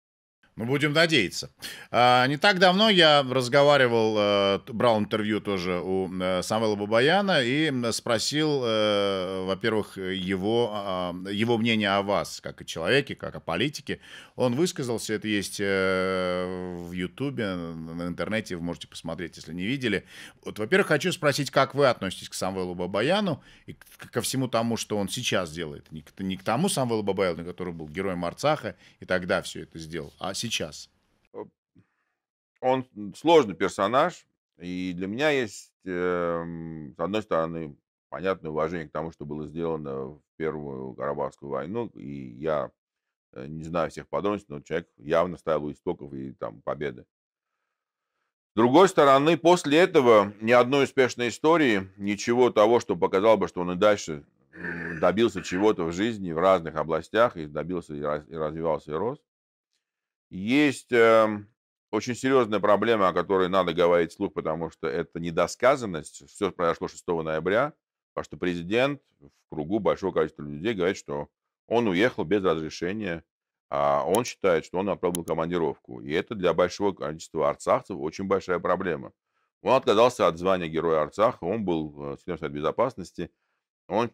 Ну, будем надеяться. А, не так давно я разговаривал, э, брал интервью тоже у э, Самвела Бабаяна и спросил, э, во-первых, его, а, а, его мнение о вас, как о человеке, как о политике. Он высказался, это есть в Ютубе, на интернете, вы можете посмотреть, если не видели. Вот, во-первых, хочу спросить, как вы относитесь к Самвелу Бабаяну и ко всему тому, что он сейчас делает. Не к, не к тому Самвелу Бабаяну, который был героем Арцаха и тогда все это сделал, а сейчас сейчас? Он сложный персонаж, и для меня есть, эм, с одной стороны, понятное уважение к тому, что было сделано в Первую Карабахскую войну, и я э, не знаю всех подробностей, но человек явно ставил истоков и там победы. С другой стороны, после этого ни одной успешной истории, ничего того, что показал бы, что он и дальше добился чего-то в жизни в разных областях, и добился, и развивался, и рос, есть э, очень серьезная проблема, о которой надо говорить слух, потому что это недосказанность. Все произошло 6 ноября, потому что президент в кругу большого количества людей говорит, что он уехал без разрешения, а он считает, что он отправил командировку. И это для большого количества арцахцев очень большая проблема. Он отказался от звания Героя Арцаха, он был членом э, Безопасности, он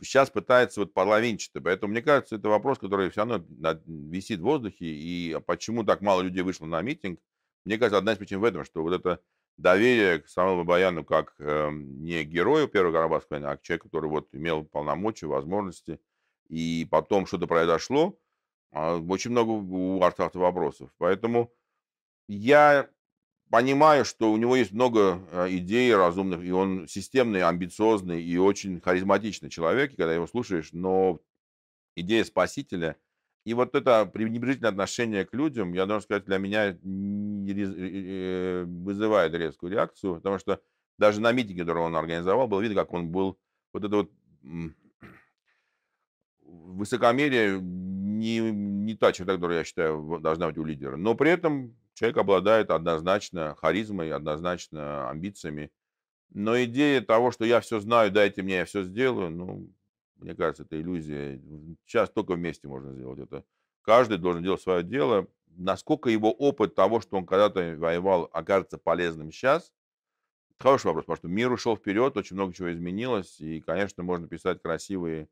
сейчас пытается вот парламентчики. Поэтому, мне кажется, это вопрос, который все равно висит в воздухе. И а почему так мало людей вышло на митинг? Мне кажется, одна из причин в этом, что вот это доверие к самому Бабаяну как э, не герою первого Карабахской войны, а к человеку, который вот имел полномочия, возможности, и потом что-то произошло, а, очень много у Арцахта вопросов. Поэтому я понимаю, что у него есть много э, идей разумных, и он системный, амбициозный и очень харизматичный человек, и когда его слушаешь, но идея спасителя и вот это пренебрежительное отношение к людям, я должен сказать, для меня э, э, вызывает резкую реакцию, потому что даже на митинге, который он организовал, было видно, как он был вот это вот высокомерие не, не та черта, которая, я считаю, должна быть у лидера. Но при этом человек обладает однозначно харизмой, однозначно амбициями. Но идея того, что я все знаю, дайте мне, я все сделаю, ну, мне кажется, это иллюзия. Сейчас только вместе можно сделать это. Каждый должен делать свое дело. Насколько его опыт того, что он когда-то воевал, окажется полезным сейчас, хороший вопрос, потому что мир ушел вперед, очень много чего изменилось, и, конечно, можно писать красивые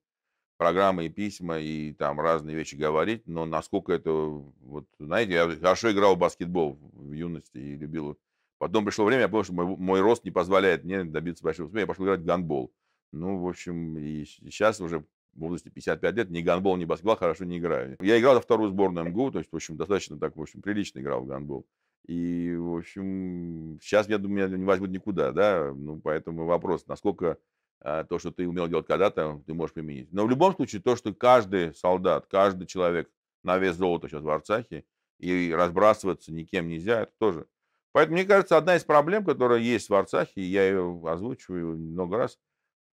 программы и письма, и там разные вещи говорить, но насколько это, вот, знаете, я хорошо играл в баскетбол в юности и любил. Потом пришло время, я понял, что мой, мой рост не позволяет мне добиться большого успеха, я пошел играть в гандбол. Ну, в общем, и сейчас уже в возрасте 55 лет ни гандбол, ни баскетбол хорошо не играю. Я играл во вторую сборную МГУ, то есть, в общем, достаточно так, в общем, прилично играл в гандбол. И, в общем, сейчас, я думаю, меня не возьмут никуда, да, ну, поэтому вопрос, насколько а, то, что ты умел делать когда-то, ты можешь применить. Но в любом случае, то, что каждый солдат, каждый человек на вес золота сейчас в Арцахе, и разбрасываться никем нельзя, это тоже. Поэтому, мне кажется, одна из проблем, которая есть в Арцахе, я ее озвучиваю много раз,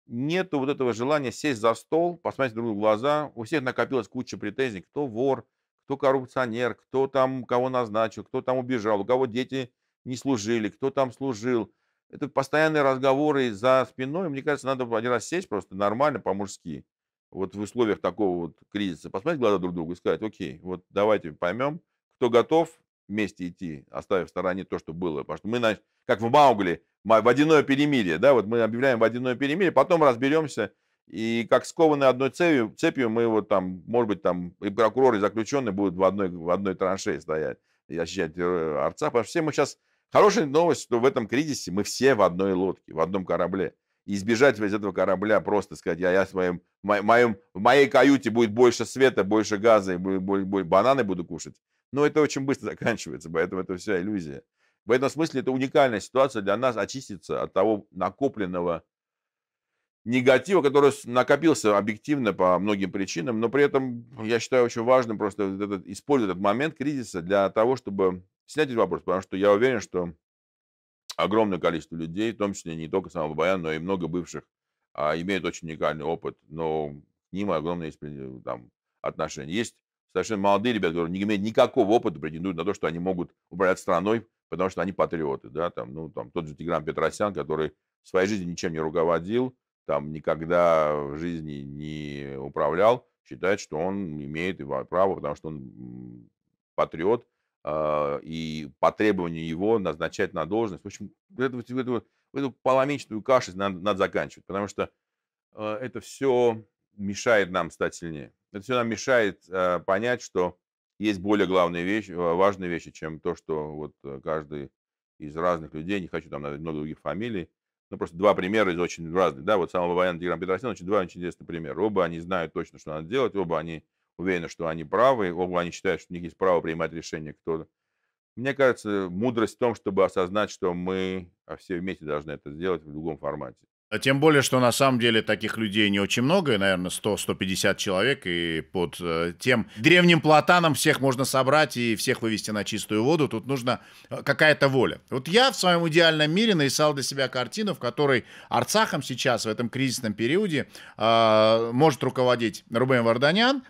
нету вот этого желания сесть за стол, посмотреть друг другу в глаза. У всех накопилась куча претензий, кто вор, кто коррупционер, кто там кого назначил, кто там убежал, у кого дети не служили, кто там служил, это постоянные разговоры за спиной. Мне кажется, надо один раз сесть просто нормально, по-мужски. Вот в условиях такого вот кризиса посмотреть глаза друг другу и сказать, окей, вот давайте поймем, кто готов вместе идти, оставив в стороне то, что было. Потому что мы, как в Маугли, водяное перемирие, да, вот мы объявляем водяное перемирие, потом разберемся, и как скованы одной цепью, цепью мы вот там, может быть, там и прокуроры, и заключенные будут в одной, в одной траншее стоять и ощущать э, арца, потому что все мы сейчас Хорошая новость, что в этом кризисе мы все в одной лодке, в одном корабле. И избежать из этого корабля просто сказать, я, я в, моем, в, моем, в моей каюте будет больше света, больше газа, и будет, будет, будет, бананы буду кушать. Но это очень быстро заканчивается, поэтому это вся иллюзия. В этом смысле это уникальная ситуация для нас очиститься от того накопленного негатива, который накопился объективно по многим причинам, но при этом я считаю очень важным просто этот, использовать этот момент кризиса для того, чтобы снять этот вопрос, потому что я уверен, что огромное количество людей, в том числе не только самого Бабаян, но и много бывших, а, имеют очень уникальный опыт, но к ним огромное там, отношение. Есть совершенно молодые ребята, которые не имеют никакого опыта, претендуют на то, что они могут управлять страной, потому что они патриоты, да, там, ну, там, тот же Тигран Петросян, который в своей жизни ничем не руководил, там, никогда в жизни не управлял, считает, что он имеет право, потому что он патриот, а, и по требованию его назначать на должность. В общем, эту, эту, эту поломенчатую кашу надо, надо заканчивать, потому что а, это все мешает нам стать сильнее. Это все нам мешает а, понять, что есть более главные вещи, важные вещи, чем то, что вот э, каждый из разных людей, не хочу там много других фамилий, ну, просто два примера из очень разных, да, вот самого военного Тигран Петросян, очень два очень интересных примера. Оба они знают точно, что надо делать, оба они уверены, что они правы, оба они считают, что у них есть право принимать решение, кто... Мне кажется, мудрость в том, чтобы осознать, что мы а все вместе должны это сделать в другом формате. А тем более, что на самом деле таких людей не очень много, наверное, 100-150 человек, и под э, тем древним платаном всех можно собрать и всех вывести на чистую воду. Тут нужна э, какая-то воля. Вот я в своем идеальном мире нарисовал для себя картину, в которой Арцахом сейчас, в этом кризисном периоде, а, может руководить Рубен Варданян,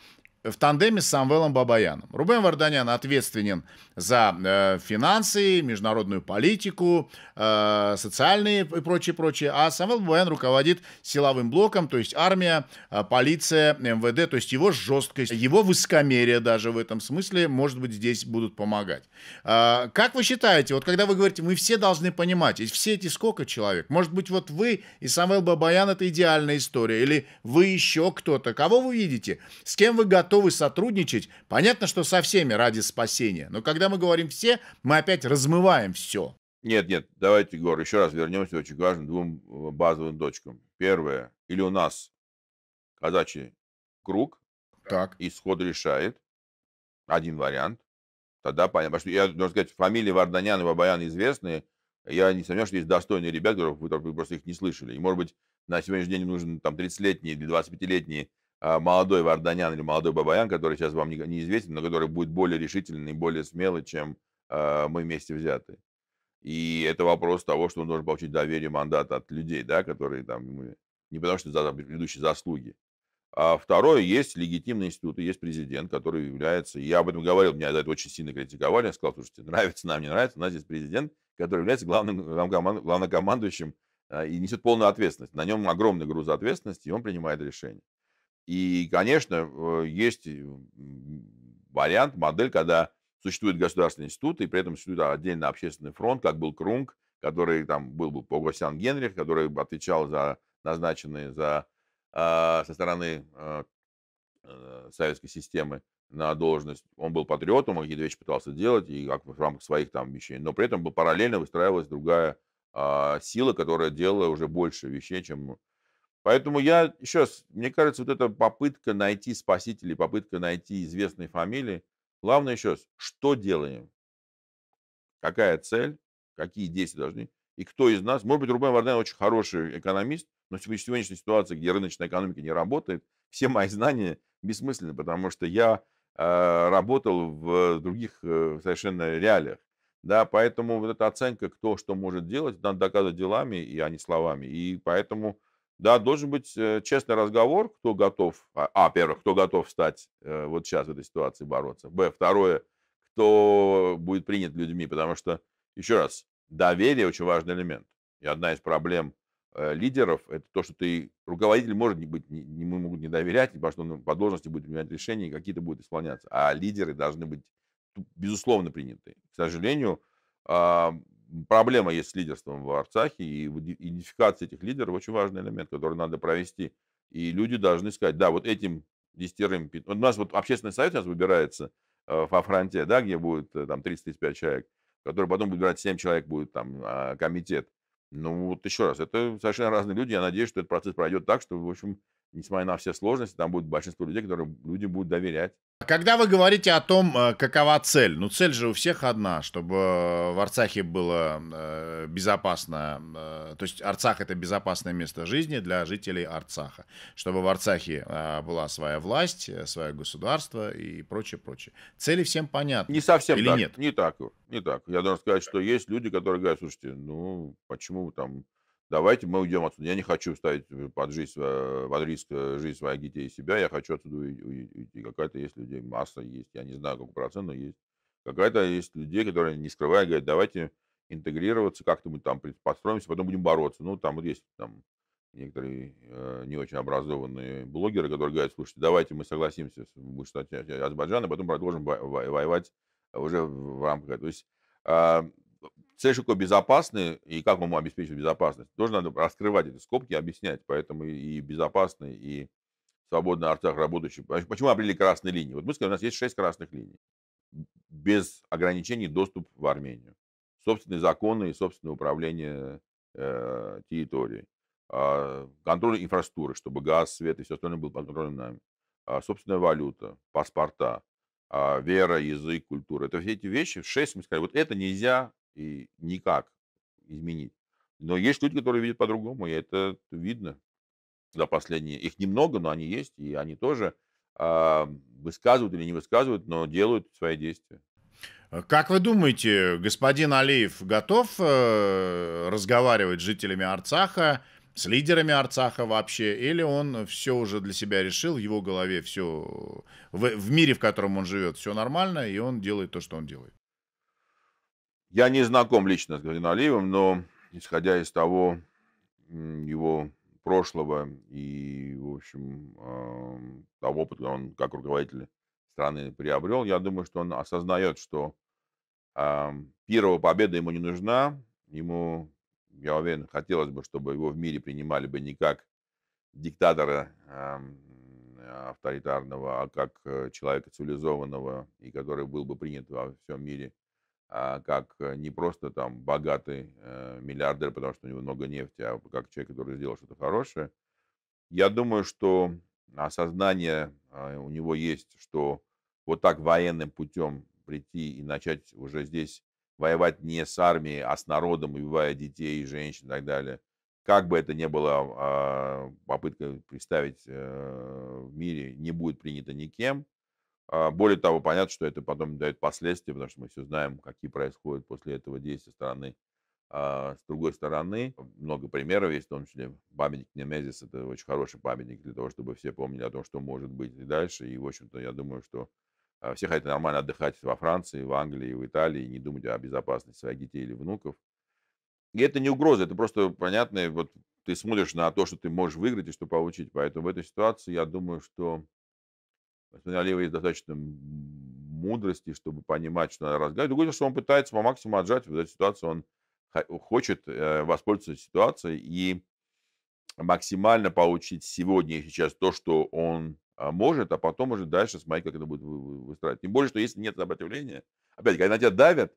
в тандеме с Самвелом Бабаяном. Рубен Варданян ответственен за э, финансы, международную политику, э, социальные и прочее, прочее. А Самвел Бабаян руководит силовым блоком, то есть армия, э, полиция, МВД, то есть его жесткость, его высокомерие даже в этом смысле, может быть, здесь будут помогать. Э, как вы считаете, вот когда вы говорите, мы все должны понимать, и все эти сколько человек? Может быть, вот вы и Самвел Бабаян это идеальная история, или вы еще кто-то? Кого вы видите? С кем вы готовы? готовы сотрудничать, понятно, что со всеми ради спасения. Но когда мы говорим «все», мы опять размываем все. Нет, нет, давайте, Егор, еще раз вернемся очень важным двум э, базовым точкам. Первое, или у нас казачий круг, так. исход решает, один вариант, тогда понятно. что, я должен сказать, фамилии Варданян и Бабаян известные, я не сомневаюсь, что есть достойные ребята, которых вы, вы просто их не слышали. И, может быть, на сегодняшний день нужен там 30-летние или 25-летние а, молодой Варданян или молодой Бабаян, который сейчас вам неизвестен, но который будет более решительный и более смелый, чем а, мы вместе взяты. И это вопрос того, что он должен получить доверие, мандат от людей, да, которые там не потому что за предыдущие заслуги. А второе, есть легитимные институты, есть президент, который является, я об этом говорил, меня за это очень сильно критиковали, я сказал, слушайте, нравится нам, не нравится, у нас здесь президент, который является главным, главнокомандующим а, и несет полную ответственность. На нем огромный груз ответственности, и он принимает решения. И, конечно, э, есть э, вариант, модель, когда существует государственный институт, и при этом существует отдельно общественный фронт, как был Крунг, который там был, бы Погосян Генрих, который отвечал за назначенные за, а, со стороны а, э, советской системы на должность. Он был патриотом, он какие-то вещи пытался делать, и как в рамках своих там вещей. Но при этом параллельно выстраивалась другая а, сила, которая делала уже больше вещей, чем Поэтому я еще раз, мне кажется, вот эта попытка найти спасителей, попытка найти известные фамилии, главное еще раз, что делаем, какая цель, какие действия должны, и кто из нас, может быть, Рубен Вардан очень хороший экономист, но в сегодняшней ситуации, где рыночная экономика не работает, все мои знания бессмысленны, потому что я э, работал в других э, совершенно реалиях. Да, поэтому вот эта оценка, кто что может делать, надо доказывать делами, и а не словами. И поэтому да, должен быть э, честный разговор, кто готов, а, а первое, кто готов стать э, вот сейчас в этой ситуации бороться. Б, второе, кто будет принят людьми, потому что, еще раз, доверие очень важный элемент. И одна из проблем э, лидеров – это то, что ты руководитель может не быть, не, ему могут не доверять, потому что он ну, по должности будет принимать решения, и какие-то будут исполняться. А лидеры должны быть, безусловно, приняты. К сожалению, проблема есть с лидерством в Арцахе, и идентификация этих лидеров очень важный элемент, который надо провести. И люди должны сказать, да, вот этим десятерым... У нас вот общественный совет сейчас выбирается э, во фронте, да, где будет э, там 30-35 человек, который потом будет брать 7 человек, будет там а, комитет. Ну, вот еще раз, это совершенно разные люди. Я надеюсь, что этот процесс пройдет так, что, в общем, несмотря на все сложности, там будет большинство людей, которым люди будут доверять. А когда вы говорите о том, э, какова цель, ну цель же у всех одна, чтобы э, в Арцахе было э, безопасно, то есть Арцах это безопасное место жизни для жителей Арцаха, чтобы в Арцахе была своя власть, свое государство и прочее, прочее. Цели всем понятны. Не совсем или так. нет? Не так, не так. Я должен сказать, что есть люди, которые говорят, слушайте, ну почему там давайте мы уйдем отсюда. Я не хочу ставить э, под, жизнь, под риск э, жизнь своих детей и себя, я хочу отсюда уйти. Какая-то есть людей, масса есть, я не знаю, какой процент, но есть. Какая-то есть людей, которые, не скрывая, говорят, давайте интегрироваться, как-то мы там подстроимся, потом будем бороться. Ну, там вот есть там некоторые э, не очень образованные блогеры, которые говорят, слушайте, давайте мы согласимся, мы стать э, Азербайджана, потом продолжим воевать уже в рамках То есть э, цель Шико безопасный, и как он обеспечим безопасность, тоже надо раскрывать эти скобки, объяснять. Поэтому и безопасный, и свободный артах работающий. Почему мы определили красные линии? Вот мы сказали, у нас есть шесть красных линий. Без ограничений доступ в Армению. Собственные законы и собственное управление э, территорией. Э, контроль инфраструктуры, чтобы газ, свет и все остальное было под контролем нами. Э, собственная валюта, паспорта, а, вера, язык, культура. Это все эти вещи, шесть. мы сказали, вот это нельзя и никак изменить. Но есть люди, которые видят по-другому, и это видно. Да, последние. Их немного, но они есть, и они тоже э, высказывают или не высказывают, но делают свои действия. А как вы думаете, господин Алиев готов э, разговаривать с жителями Арцаха, с лидерами Арцаха вообще, или он все уже для себя решил, в его голове все, в, в мире, в котором он живет, все нормально, и он делает то, что он делает? Я не знаком лично с Грин Алиевым, но исходя из того его прошлого и, в общем, а, того опыта, он как руководитель страны приобрел, я думаю, что он осознает, что а, первая победа ему не нужна, ему, я уверен, хотелось бы, чтобы его в мире принимали бы не как диктатора а, авторитарного, а как э, человека цивилизованного, и который был бы принят во всем мире а, как э, не просто там богатый э, миллиардер, потому что у него много нефти, а как человек, который сделал что-то хорошее. Я думаю, что осознание а, у него есть, что вот так военным путем прийти и начать уже здесь воевать не с армией, а с народом, убивая детей, женщин и так далее. Как бы это ни было а, попытка представить э, в мире, не будет принято никем. А, более того, понятно, что это потом дает последствия, потому что мы все знаем, какие происходят после этого действия стороны. А с другой стороны, много примеров есть, в том числе памятник Немезис, это очень хороший памятник для того, чтобы все помнили о том, что может быть и дальше. И, в общем-то, я думаю, что а, все хотят нормально отдыхать во Франции, в Англии, в Италии, и не думать о безопасности своих детей или внуков. И это не угроза, это просто понятно, вот ты смотришь на то, что ты можешь выиграть и что получить. Поэтому в этой ситуации я думаю, что Налево есть достаточно мудрости, чтобы понимать, что надо разгадать. Другое дело, что он пытается по максимуму отжать вот эту ситуацию, он хочет э, воспользоваться ситуацией и максимально получить сегодня и сейчас то, что он а, может, а потом уже дальше смотреть, как это будет выстраивать. Тем более, что если нет сопротивления, опять, когда на тебя давят,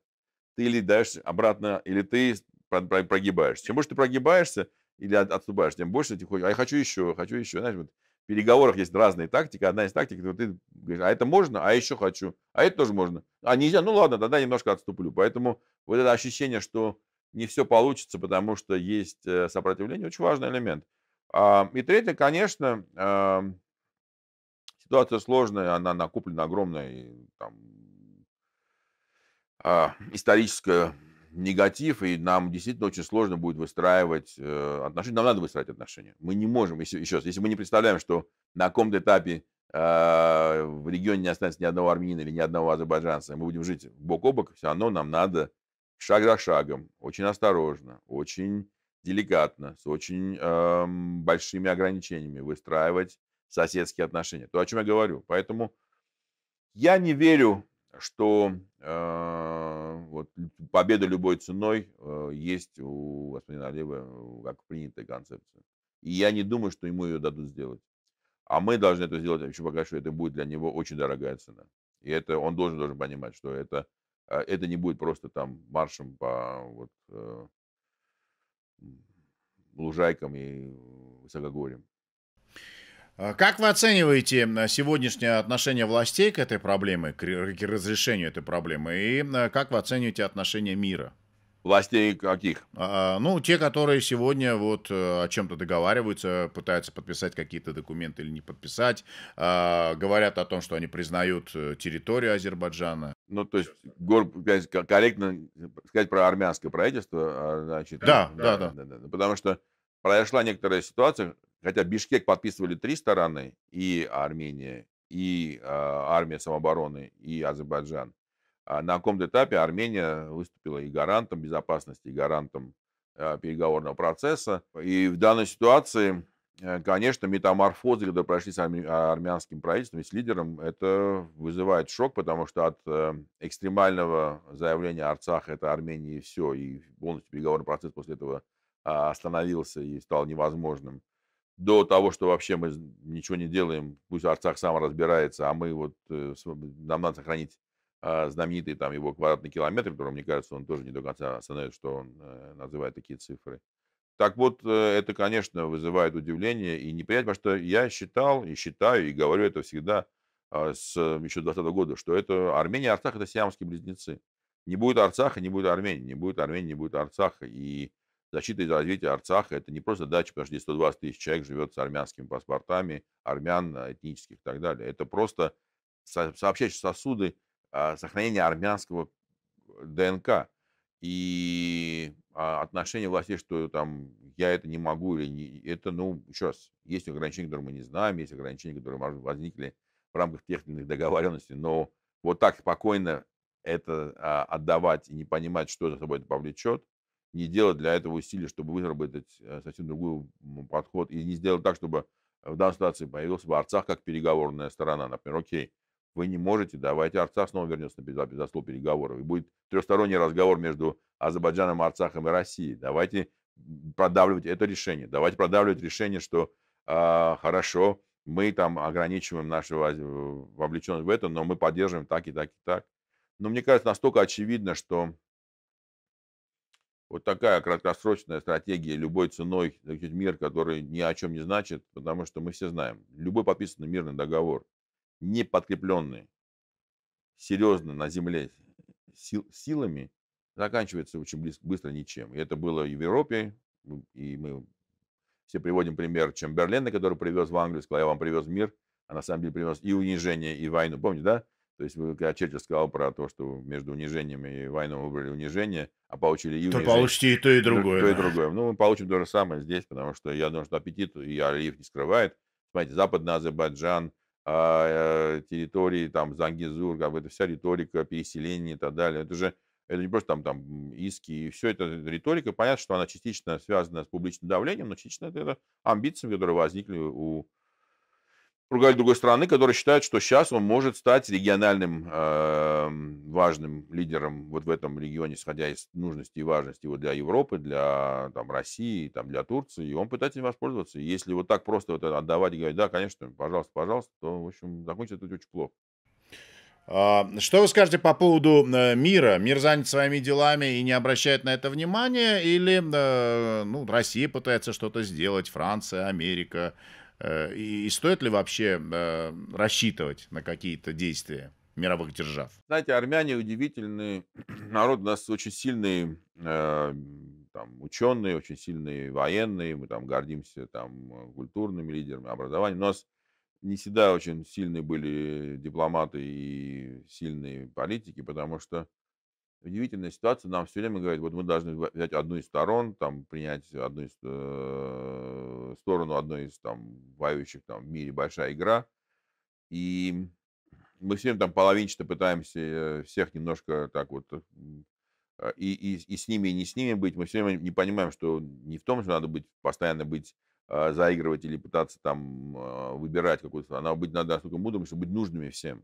ты или даешь обратно, или ты прогибаешься. Чем больше ты прогибаешься или отступаешь, тем больше ты хочешь, а я хочу еще, хочу еще. Знаешь, вот переговорах есть разные тактики. Одна из тактик, вот ты говоришь, а это можно, а еще хочу, а это тоже можно. А нельзя, ну ладно, тогда немножко отступлю. Поэтому вот это ощущение, что не все получится, потому что есть э, сопротивление, очень важный элемент. А, и третье, конечно, а, ситуация сложная, она накоплена огромная там, а, историческая негатив, и нам действительно очень сложно будет выстраивать э, отношения. Нам надо выстраивать отношения. Мы не можем, еще, еще раз, если мы не представляем, что на каком-то этапе э, в регионе не останется ни одного армянина или ни одного азербайджанца, мы будем жить бок о бок, все равно нам надо шаг за шагом, очень осторожно, очень деликатно, с очень э, большими ограничениями выстраивать соседские отношения. То, о чем я говорю. Поэтому я не верю что э, вот, победа любой ценой э, есть у господина Алиева э, как принятая концепция. И я не думаю, что ему ее дадут сделать. А мы должны это сделать еще пока что. Это будет для него очень дорогая цена. И это он должен, должен понимать, что это, э, это не будет просто там маршем по вот, э, лужайкам и высокогорьям. А как вы оцениваете сегодняшнее отношение властей к этой проблеме, к разрешению этой проблемы? И как вы оцениваете отношение мира? Властей каких? А, ну, те, которые сегодня вот э, о чем-то договариваются, пытаются подписать какие-то документы или не подписать, а, говорят о том, что они признают э, территорию Азербайджана. Ну, то есть, гор, корректно сказать про армянское правительство, значит... Да, э, да, да. да, да, да. Потому что произошла некоторая ситуация, Хотя Бишкек подписывали три стороны, и Армения, и э, армия самообороны, и Азербайджан. А на каком-то этапе Армения выступила и гарантом безопасности, и гарантом э, переговорного процесса. И в данной ситуации, э, конечно, метаморфозы, когда прошли с арми- а, армянским правительством и с лидером, это вызывает шок, потому что от э, экстремального заявления Арцах это Армения и все, и полностью переговорный процесс после этого остановился и стал невозможным до того, что вообще мы ничего не делаем, пусть Арцах сам разбирается, а мы вот, э, нам надо сохранить а, знаменитый там его квадратный километр, который, мне кажется, он тоже не до конца остановит, что он э, называет такие цифры. Так вот, э, это, конечно, вызывает удивление и неприятие, потому что я считал и считаю, и говорю это всегда а, с еще 20 года, что это Армения и Арцах – это сиамские близнецы. Не будет Арцаха, не будет Армении, не будет Армении, не будет Арцаха. И Защита и развитие Арцаха – это не просто дача, потому что здесь 120 тысяч человек живет с армянскими паспортами, армян э, этнических и так далее. Это просто сообщающие сосуды а, сохранения армянского э, ДНК и а, отношение властей, что там я это не могу или не, это, ну, еще раз, есть ограничения, которые мы не знаем, есть ограничения, которые, может, возникли в рамках тех или иных договоренностей, но вот так спокойно это а, отдавать и не понимать, что за собой это повлечет, не делать для этого усилий, чтобы выработать э, совсем другой подход, и не сделать так, чтобы в данной ситуации появился бы Арцах как переговорная сторона. Например, окей, вы не можете, давайте Арцах снова вернется на стол переговоров. И будет трехсторонний разговор между Азербайджаном, Арцахом и Россией. Давайте продавливать это решение. Давайте продавливать решение, что э, хорошо, мы там ограничиваем нашу вовлеченность в это, но мы поддерживаем так и так и так. Но мне кажется, настолько очевидно, что вот такая краткосрочная стратегия любой ценой заключить мир, который ни о чем не значит, потому что мы все знаем, любой подписанный мирный договор, не подкрепленный серьезно на земле сил, силами, заканчивается очень близко, быстро ничем. И это было и в Европе, и мы все приводим пример Чемберлена, который привез в Англию, сказал, я вам привез мир, а на самом деле привез и унижение, и войну. Помните, да? То есть, когда Черчилль сказал про то, что между унижением и войной выбрали унижение, а получили и унижение. То получите и то, и другое. То, да. и другое. Ну, мы получим то же самое здесь, потому что я думаю, что аппетит и Алиев не скрывает. Смотрите, Западный Азербайджан, а, э, территории, там, Зангизур, как бы это вся риторика переселения и так далее. Это же это не просто там, там иски, и все это риторика. Понятно, что она частично связана с публичным давлением, но частично это, это амбиции, которые возникли у ругали другой страны, которые считают, что сейчас он может стать региональным э, важным лидером вот в этом регионе, исходя из нужности и важности его для Европы, для там, России, там, для Турции, и он пытается им воспользоваться. И если вот так просто вот отдавать и говорить, да, конечно, пожалуйста, пожалуйста, то, в общем, закончится это очень плохо. А, что вы скажете по поводу э, мира? Мир занят своими делами и не обращает на это внимания? Или э, ну, Россия пытается что-то сделать, Франция, Америка, Э, и, и стоит ли вообще э, рассчитывать на какие-то действия? мировых держав. Знаете, армяне удивительный народ, у нас очень сильные э, там, ученые, очень сильные военные, мы там гордимся там, культурными лидерами, образованием. У нас не всегда очень сильные были дипломаты и сильные политики, потому что удивительная ситуация. Нам все время говорят, вот мы должны взять одну из сторон, там, принять одну из, э, сторону одной из там воюющих там, в мире большая игра. И мы все время там половинчато пытаемся э, всех немножко так вот э, и, и, и с ними, и не с ними быть. Мы все время не понимаем, что не в том, что надо быть постоянно быть э, заигрывать или пытаться там выбирать какую-то. Она а, быть надо настолько мудрым, чтобы быть нужными всем.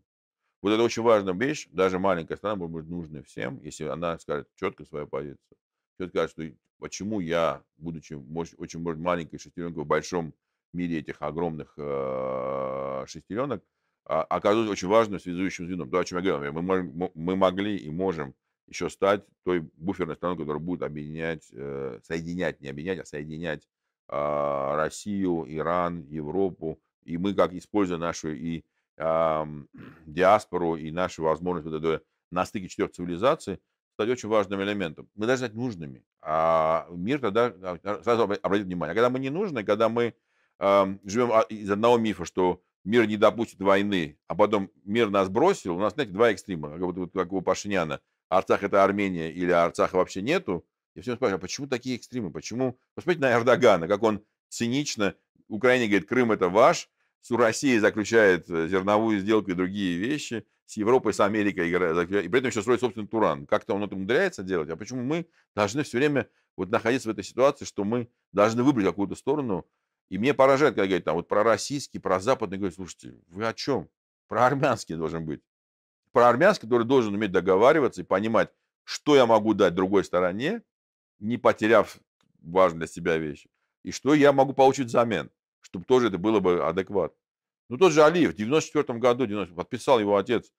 Вот это очень важная вещь, даже маленькая страна будет нужна всем, если она скажет четко свою позицию. Четко скажет, что почему я, будучи очень может, маленькой шестеренкой в большом мире этих огромных э, шестеренок, а, оказываюсь очень важным связующим звеном. То, о чем я говорил, мы, мы могли и можем еще стать той буферной страной, которая будет объединять, э, соединять, не объединять, а соединять а, Россию, Иран, Европу. И мы, как используя нашу и диаспору и нашу возможность вот этого на стыке четырех цивилизаций стать очень важным элементом. Мы должны стать нужными. А мир тогда а, а, сразу обратит внимание. А когда мы не нужны, когда мы э, живем а, из одного мифа, что мир не допустит войны, а потом мир нас бросил, у нас, знаете, два экстрима, как, вот, как у Пашиняна. Арцах – это Армения или Арцаха вообще нету. Я всем спрашиваю, а почему такие экстримы? Почему? Посмотрите на Эрдогана, как он цинично Украине говорит, Крым – это ваш, с Россией заключает э, зерновую сделку и другие вещи. С Европой, с Америкой И при этом еще строит собственный Туран. Как-то он это умудряется делать. А почему мы должны все время вот находиться в этой ситуации, что мы должны выбрать какую-то сторону? И мне поражает, когда говорят там вот про российский, про западный. Говорят, слушайте, вы о чем? Про армянский должен быть. Про армянский, который должен уметь договариваться и понимать, что я могу дать другой стороне, не потеряв важную для себя вещь. и что я могу получить взамен чтобы тоже это было бы адекватно. Ну, тот же Алиев в 94 году 90, подписал его отец.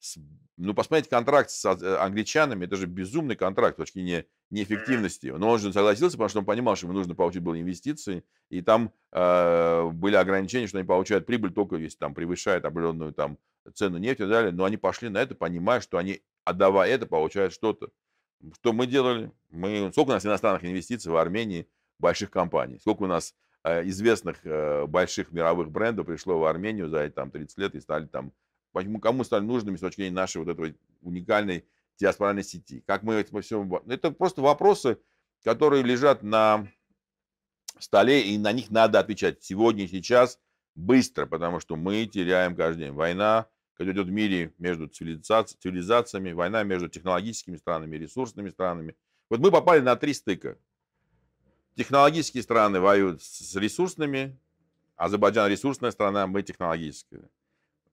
С, ну, посмотрите, контракт с э, англичанами, это же безумный контракт с точки зрения неэффективности. Но он же согласился, потому что он понимал, что ему нужно получить было инвестиции, и там э, были ограничения, что они получают прибыль только если там превышает определенную там цену нефти и далее. Но они пошли на это, понимая, что они, отдавая а это, получают что-то. Что мы делали? Мы... Сколько у нас иностранных инвестиций в Армении больших компаний? Сколько у нас Э, известных э, больших мировых брендов пришло в Армению за там, 30 лет и стали там... Почему, кому стали нужными с точки зрения нашей вот этой уникальной диаспоральной сети? Как мы это всем... Ну, это просто вопросы, которые лежат на столе, и на них надо отвечать сегодня и сейчас быстро, потому что мы теряем каждый день. Война, которая идет в мире между цивилизаци... цивилизациями, война между технологическими странами, ресурсными странами. Вот мы попали на три стыка. Технологические страны воюют с ресурсными. Азербайджан ресурсная страна, мы технологическая.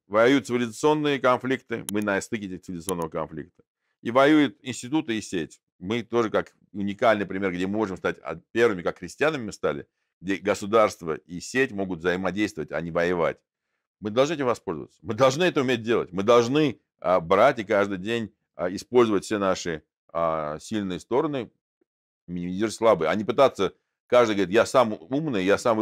Воюют цивилизационные конфликты, мы на стыке цивилизационного конфликта. И воюют институты и сеть. Мы тоже как уникальный пример, где можем стать первыми, как христианами мы стали, где государство и сеть могут взаимодействовать, а не воевать. Мы должны этим воспользоваться. Мы должны это уметь делать. Мы должны а, брать и каждый день а, использовать все наши а, сильные стороны минимизировать слабые, а не пытаться, каждый говорит, я сам умный, я сам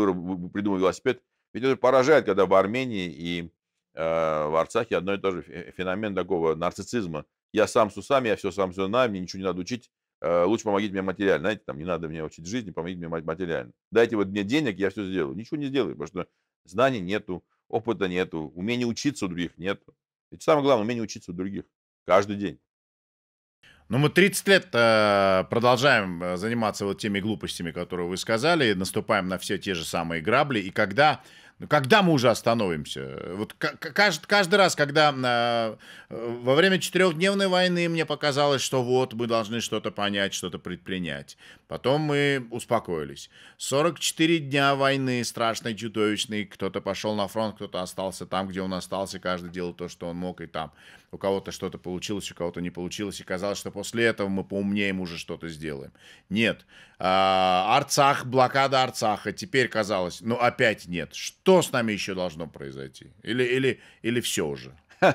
придумал велосипед. Ведь это поражает, когда в Армении и э, в Арцахе одно и то же феномен такого нарциссизма. Я сам с усами, я все сам все знаю, мне ничего не надо учить, э, лучше помогите мне материально. Знаете, там не надо мне учить жизни, помогите мне материально. Дайте вот мне денег, я все сделаю. Ничего не сделаю, потому что знаний нету, опыта нету, умения учиться у других нету. Это самое главное, умение учиться у других каждый день. Но ну, мы 30 лет э, продолжаем э, заниматься вот теми глупостями, которые вы сказали, наступаем на все те же самые грабли. И когда, ну, когда мы уже остановимся? Вот каждый, каждый раз, когда э, э, во время четырехдневной войны мне показалось, что вот мы должны что-то понять, что-то предпринять. Потом мы успокоились. 44 дня войны, страшной, чудовищной. Кто-то пошел на фронт, кто-то остался там, где он остался. Каждый делал то, что он мог, и там у кого-то что-то получилось, у кого-то не получилось, и казалось, что после этого мы поумнеем уже что-то сделаем. Нет. А, Арцах, блокада Арцаха, теперь казалось, ну опять нет. Что с нами еще должно произойти? Или, или, или все уже?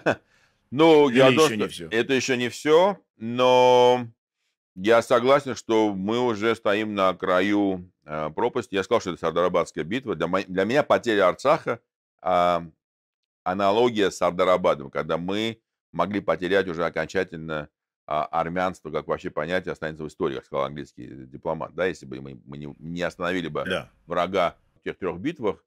Ну, я еще это еще не все, но я согласен, что мы уже стоим на краю а, пропасти. Я сказал, что это Сардарабадская битва. Для, для меня потеря Арцаха а, аналогия с Сардарабадом, когда мы могли потерять уже окончательно а, армянство, как вообще понятие, останется в истории, как сказал английский э, дипломат, да, если бы мы, мы не, не остановили бы да. врага в тех трех битвах.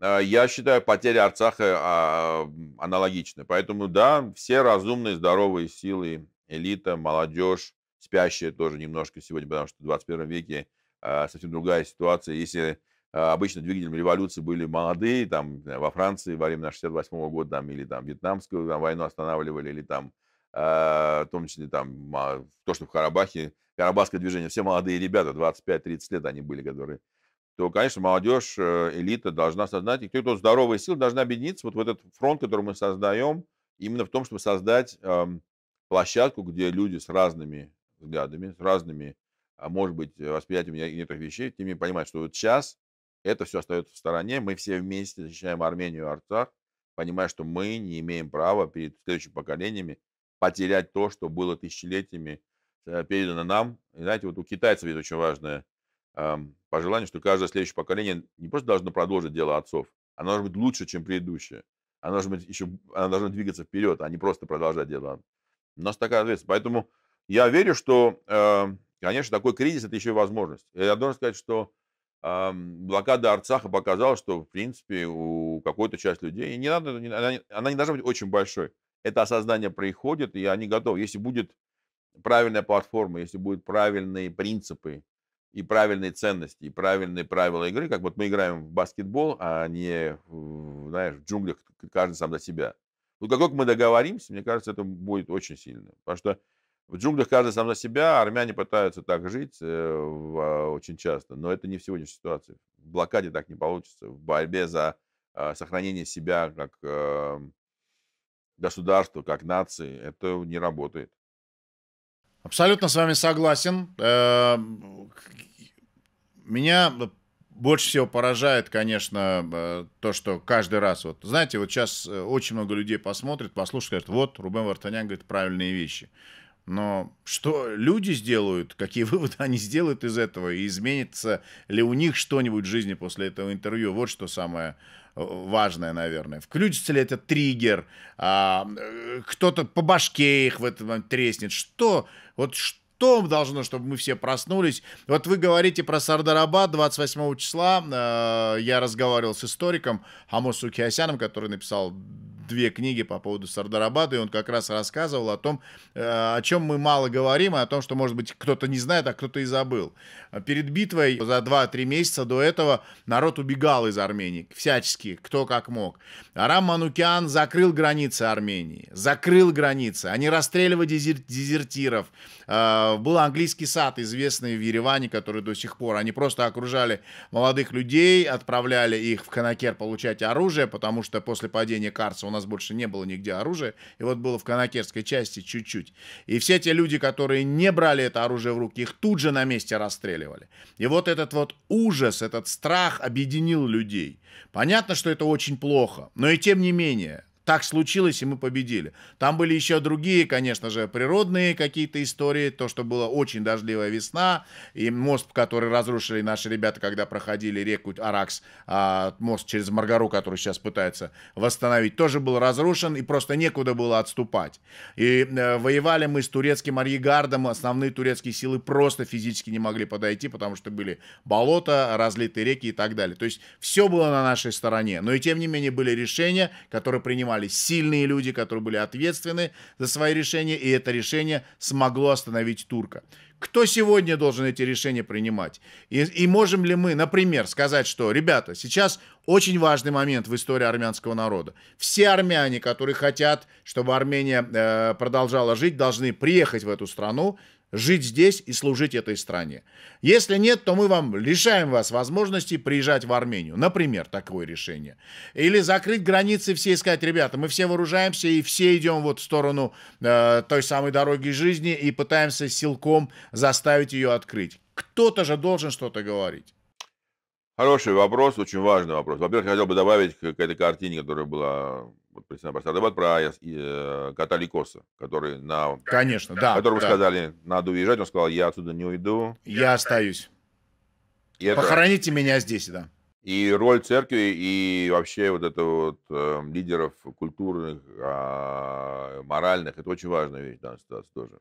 А, я считаю, потеря Арцаха а, аналогична. Поэтому, да, все разумные, здоровые силы, элита, молодежь, спящая тоже немножко сегодня, потому что в 21 веке а, совсем другая ситуация. Если а, обычно двигателями революции были молодые, там во Франции во время 68 -го года, там, или там Вьетнамскую там, войну останавливали, или там, э, в том числе там, то, что в Карабахе, Карабахское движение, все молодые ребята, 25-30 лет они были, которые то, конечно, молодежь, э, элита должна создать, и кто-то здоровая сила должна объединиться вот в этот фронт, который мы создаем, именно в том, чтобы создать э, площадку, где люди с разными взглядами, с разными, а может быть, восприятием некоторых вещей, тем не менее понимают, что вот сейчас это все остается в стороне. Мы все вместе защищаем Армению и Арцах, понимая, что мы не имеем права перед следующими поколениями потерять то, что было тысячелетиями э, передано нам. И знаете, вот у китайцев есть очень важное э, пожелание, что каждое следующее поколение не просто должно продолжить дело отцов, оно должно быть лучше, чем предыдущее. Оно должно быть еще, оно должно двигаться вперед, а не просто продолжать дело. У нас такая ответственность. Поэтому я верю, что, э, конечно, такой кризис – это еще и возможность. Я должен сказать, что блокада Арцаха показала, что, в принципе, у какой-то части людей, не надо, она, не должна быть очень большой. Это осознание приходит, и они готовы. Если будет правильная платформа, если будут правильные принципы и правильные ценности, и правильные правила игры, как вот мы играем в баскетбол, а не, знаешь, в джунглях каждый сам за себя. Вот как только мы договоримся, мне кажется, это будет очень сильно. Потому что в джунглях каждый сам за себя, армяне пытаются так жить э, а, очень часто, но это не в сегодняшней ситуации. В блокаде так не получится. В борьбе за а, сохранение себя как э, государства, как нации, это не работает. Абсолютно с вами согласен. Э, меня больше всего поражает, конечно, то, что каждый раз, вот, знаете, вот сейчас очень много людей посмотрит, послушает, скажет, вот, Рубен Вартанян говорит правильные вещи. Но что люди сделают, какие выводы они сделают из этого, и изменится ли у них что-нибудь в жизни после этого интервью, вот что самое э, важное, наверное. Включится ли этот триггер, а, э, кто-то по башке их в этот момент треснет, что, вот что потом должно, чтобы мы все проснулись. Вот вы говорите про Сардарабад 28 числа. Э, я разговаривал с историком Амосу Киосяном, который написал две книги по поводу Сардарабада, и он как раз рассказывал о том, э, о чем мы мало говорим, и о том, что, может быть, кто-то не знает, а кто-то и забыл. Перед битвой за 2-3 месяца до этого народ убегал из Армении, всячески, кто как мог. Арам Манукян закрыл границы Армении, закрыл границы. Они расстреливали дезертиров, э, Э, был английский сад, известный в Ереване, который до сих пор. Они просто окружали молодых людей, отправляли их в Канакер получать оружие, потому что после падения Карса у нас больше не было нигде оружия. И вот было в Канакерской части чуть-чуть. И все те люди, которые не брали это оружие в руки, их тут же на месте расстреливали. И вот этот вот ужас, этот страх объединил людей. Понятно, что это очень плохо, но и тем не менее, так случилось, и мы победили. Там были еще другие, конечно же, природные какие-то истории, то, что была очень дождливая весна, и мост, который разрушили наши ребята, когда проходили реку Аракс, а, мост через Маргару, который сейчас пытается восстановить, тоже был разрушен, и просто некуда было отступать. И э, воевали мы с турецким арьегардом, основные турецкие силы просто физически не могли подойти, потому что были болота, разлитые реки и так далее. То есть все было на нашей стороне, но и тем не менее были решения, которые принимали сформировались сильные люди, которые были ответственны за свои решения, и это решение смогло остановить турка. Кто сегодня должен эти решения принимать? И, и можем ли мы, например, сказать, что, ребята, сейчас очень важный момент в истории армянского народа. Все армяне, которые хотят, чтобы Армения э, продолжала жить, должны приехать в эту страну, жить здесь и служить этой стране. Если нет, то мы вам лишаем вас возможности приезжать в Армению. Например, такое решение. Или закрыть границы все и сказать, ребята, мы все вооружаемся и все идем вот в сторону э, той самой дороги жизни и пытаемся силком заставить ее открыть. Кто-то же должен что-то говорить. Хороший вопрос, очень важный вопрос. Во-первых, хотел бы добавить к этой картине, которая была вот Александр Садабат, а про э, кота Ликоса, который на... Конечно, да. Которому да. сказали, надо уезжать, он сказал, я отсюда не уйду. Я остаюсь. И это... Похороните меня здесь, да. И роль церкви, и вообще вот это вот э, лидеров культурных, э, моральных, это очень важная вещь в данной ситуации тоже.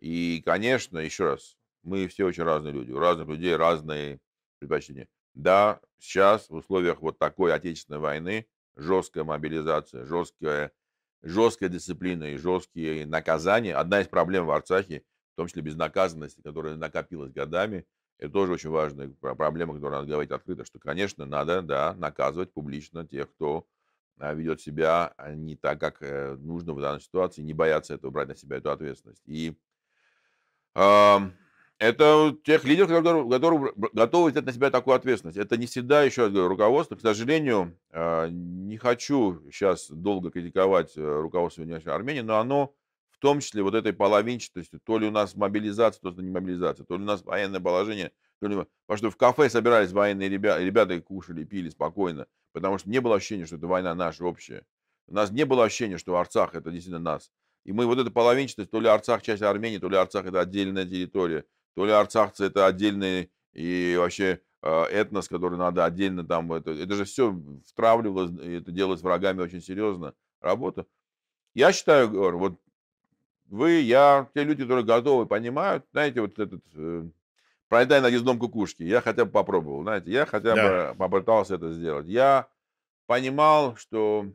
И, конечно, еще раз, мы все очень разные люди, у разных людей разные предпочтения. Да, сейчас в условиях вот такой отечественной войны жесткая мобилизация, жесткая, жесткая дисциплина и жесткие наказания. Одна из проблем в Арцахе, в том числе безнаказанности, которая накопилась годами, это тоже очень важная проблема, которую надо говорить открыто, что, конечно, надо да, наказывать публично тех, кто а, ведет себя а, не так, как э, нужно в данной ситуации, не бояться этого, брать на себя эту ответственность. И э, это тех лидеров, которые, которые готовы взять на себя такую ответственность. Это не всегда еще раз говорю, руководство. К сожалению, э, не хочу сейчас долго критиковать э, руководство сегодняшней Армении, но оно в том числе вот этой половинчатостью, то ли у нас мобилизация, то ли не мобилизация, то ли у нас военное положение, то ли... потому что в кафе собирались военные ребята, ребята кушали, пили спокойно, потому что не было ощущения, что это война наша общая. У нас не было ощущения, что Арцах это действительно нас. И мы вот эта половинчатость, то ли Арцах часть Армении, то ли Арцах это отдельная территория то ли арцахцы это отдельный и вообще э, этнос, который надо отдельно там... Это, это же все втравливалось, это делалось врагами очень серьезно. Работа. Я считаю, говорю, вот вы, я, те люди, которые готовы, понимают, знаете, вот этот... Э, Пролетай на ездном кукушке. Я хотя бы попробовал, знаете, я хотя да. бы попытался это сделать. Я понимал, что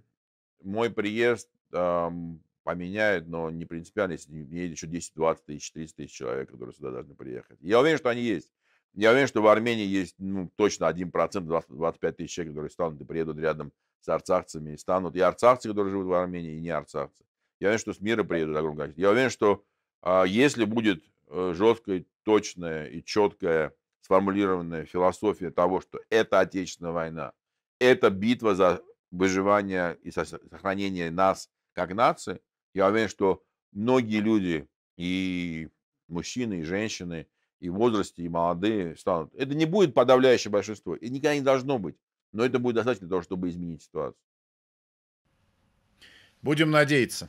мой приезд эм, поменяют, но не принципиально, если не едет еще 10, 20 тысяч, 30 тысяч человек, которые сюда должны приехать. Я уверен, что они есть. Я уверен, что в Армении есть ну, точно 1%, 20, 25 тысяч человек, которые станут и приедут рядом с арцахцами, и станут и арцахцы, которые живут в Армении, и не арцахцы. Я уверен, что с мира приедут огромное количество. Я уверен, что а, если будет э, жесткая, точная и четкая сформулированная философия того, что это отечественная война, это битва за выживание и сохранение нас как нации, я уверен, что многие люди, и мужчины, и женщины, и в возрасте, и молодые станут. Это не будет подавляющее большинство, и никогда не должно быть. Но это будет достаточно для того, чтобы изменить ситуацию. Будем надеяться.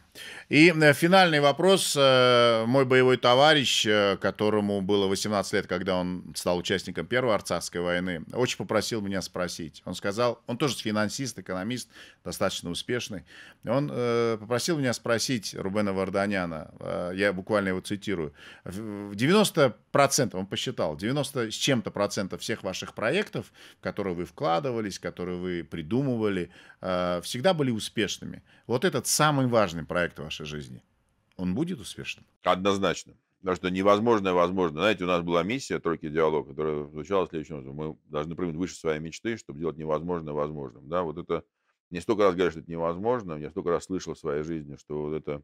И э, финальный вопрос. Э, мой боевой товарищ, э, которому было 18 лет, когда он стал участником Первой Арцатской войны, очень попросил меня спросить. Он сказал, он тоже финансист, экономист, достаточно успешный. Он попросил меня спросить Рубена Варданяна, я буквально его цитирую, в 90 процентов, он посчитал, 90 с чем-то процентов всех ваших проектов, в которые вы вкладывались, которые вы придумывали, э, всегда были успешными. Вот этот самый важный проект в вашей жизни, он будет успешным? Однозначно. Потому что невозможное возможно. Знаете, у нас была миссия тройки диалог, которая звучала следующим образом. Мы должны прыгнуть выше своей мечты, чтобы делать невозможное возможным. Да, вот это не столько раз говорят, что это невозможно, я столько раз слышал в своей жизни, что вот это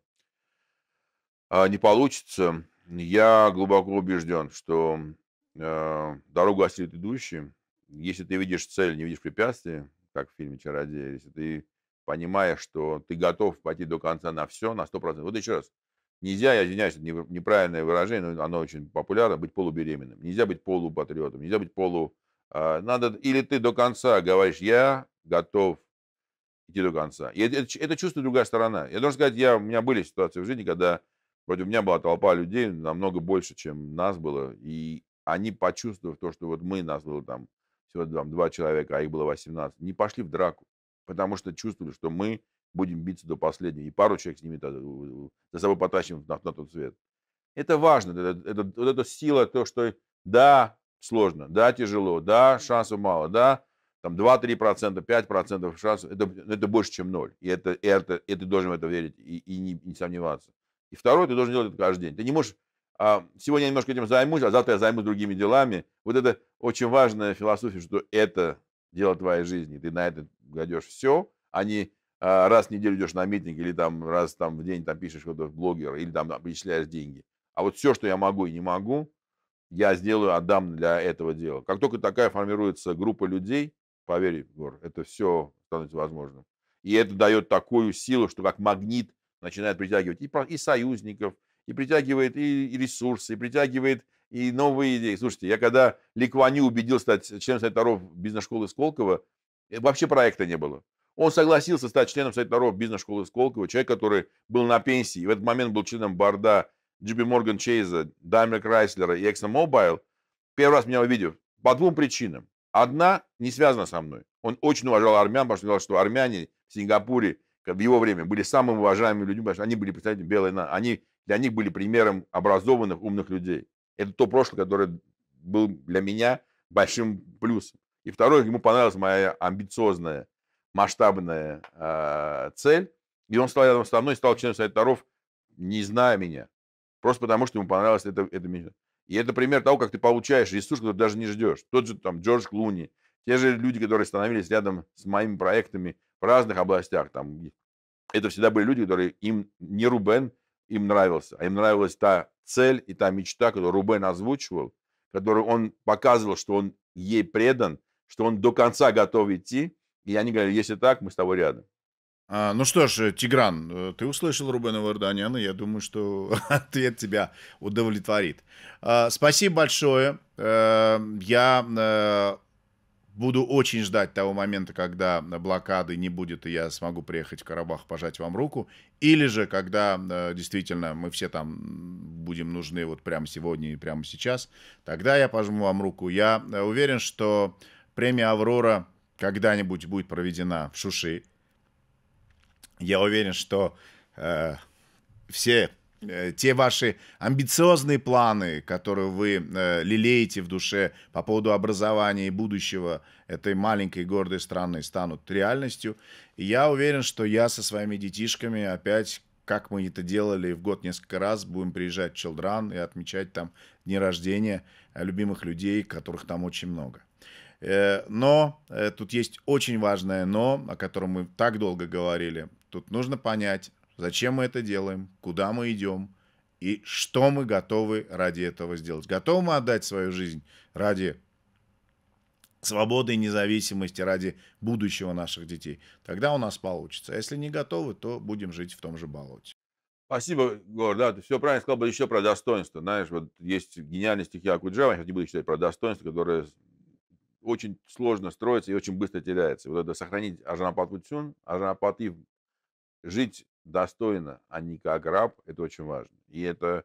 а, не получится. Я глубоко убежден, что э, дорогу осилит идущий. Если ты видишь цель, не видишь препятствия, как в фильме «Чародея», если ты понимаешь, что ты готов пойти до конца на все, на 100%. Вот еще раз. Нельзя, я извиняюсь, это неправильное выражение, но оно очень популярно, быть полубеременным. Нельзя быть полупатриотом, нельзя быть полу... Э, надо, или ты до конца говоришь, я готов идти до конца. И это, это, это чувствует другая сторона. Я должен сказать, я, у меня были ситуации в жизни, когда Вроде у меня была толпа людей намного больше, чем нас было, и они, почувствовав то, что вот мы, нас было там всего там, два человека, а их было 18, не пошли в драку, потому что чувствовали, что мы будем биться до последнего, и пару человек с ними за собой потащим на, на тот свет. Это важно, это, это, вот эта сила, то, что да, сложно, да, тяжело, да, шансов мало, да, там 2-3%, 5% шансов, это, это больше, чем ноль. И, это, и это, ты должен в это верить и, и, не, и не сомневаться. И второе, ты должен делать это каждый день. Ты не можешь а, сегодня я немножко этим займусь, а завтра я займусь другими делами. Вот это очень важная философия, что это дело твоей жизни. Ты на это кладешь все, а не а, раз в неделю идешь на митинг или там раз там в день там пишешь что-то в блогер или там, там перечисляешь деньги. А вот все, что я могу и не могу, я сделаю, отдам для этого дела. Как только такая формируется группа людей, поверь, Егор, это все становится возможным. И это дает такую силу, что как магнит – начинает притягивать и, и союзников, и притягивает и, ресурсы, и притягивает и новые идеи. Слушайте, я когда Ликваню убедил стать членом Совета Ров бизнес-школы Сколково, э, вообще проекта не было. Он согласился стать членом Совета Ров бизнес-школы Сколково, человек, который был на пенсии, и в этот момент был членом Барда, JP Morgan Chase, Daimler Chrysler и ExxonMobil. Первый раз меня увидел. По двум причинам. Одна не связана со мной. Он очень уважал армян, потому что сказал, что армяне в Сингапуре в его время были самыми уважаемыми людьми, потому что они были представителями белой на, Они, для них были примером образованных, умных людей. Это то прошлое, которое было для меня большим плюсом. И второе, ему понравилась моя амбициозная, масштабная э, цель. И он стал рядом со мной, стал членом Совета Таров, не зная меня. Просто потому, что ему понравилось это, это меня. И это пример того, как ты получаешь ресурс, который даже не ждешь. Тот же там Джордж Клуни, те же люди, которые становились рядом с моими проектами, в разных областях. Там. Это всегда были люди, которые им не Рубен им нравился, а им нравилась та цель и та мечта, которую Рубен озвучивал, которую он показывал, что он ей предан, что он до конца готов идти. И они говорили, если так, мы с тобой рядом. А, ну что ж, э, Тигран, э, ты услышал Рубена Варданяна, я думаю, что ответ тебя удовлетворит. А, спасибо большое. А, я Буду очень ждать того момента, когда блокады не будет, и я смогу приехать в Карабах, пожать вам руку. Или же, когда э, действительно мы все там будем нужны вот прямо сегодня и прямо сейчас, тогда я пожму вам руку. Я э, уверен, что премия «Аврора» когда-нибудь будет проведена в Шуши. Я уверен, что э, все Э, те ваши амбициозные планы, которые вы э, лелеете в душе по поводу образования и будущего этой маленькой гордой страны станут реальностью. И я уверен, что я со своими детишками опять как мы это делали в год несколько раз, будем приезжать в Челдран и отмечать там дни рождения любимых людей, которых там очень много. Э, но тут есть очень важное но, о котором мы так долго говорили. Тут нужно понять, зачем мы это делаем, куда мы идем и что мы готовы ради этого сделать. Готовы мы отдать свою жизнь ради свободы и независимости, ради будущего наших детей. Тогда у нас получится. А если не готовы, то будем жить в том же болоте. Спасибо, Гор, да, ты все правильно сказал, бы еще про достоинство. Знаешь, вот есть гениальные стихи Акуджава, я сейчас не буду читать про достоинство, которое очень сложно строится и очень быстро теряется. Вот это сохранить Ажанапат Кутсюн, Ажанапат жить достойно, а не как раб, это очень важно. И это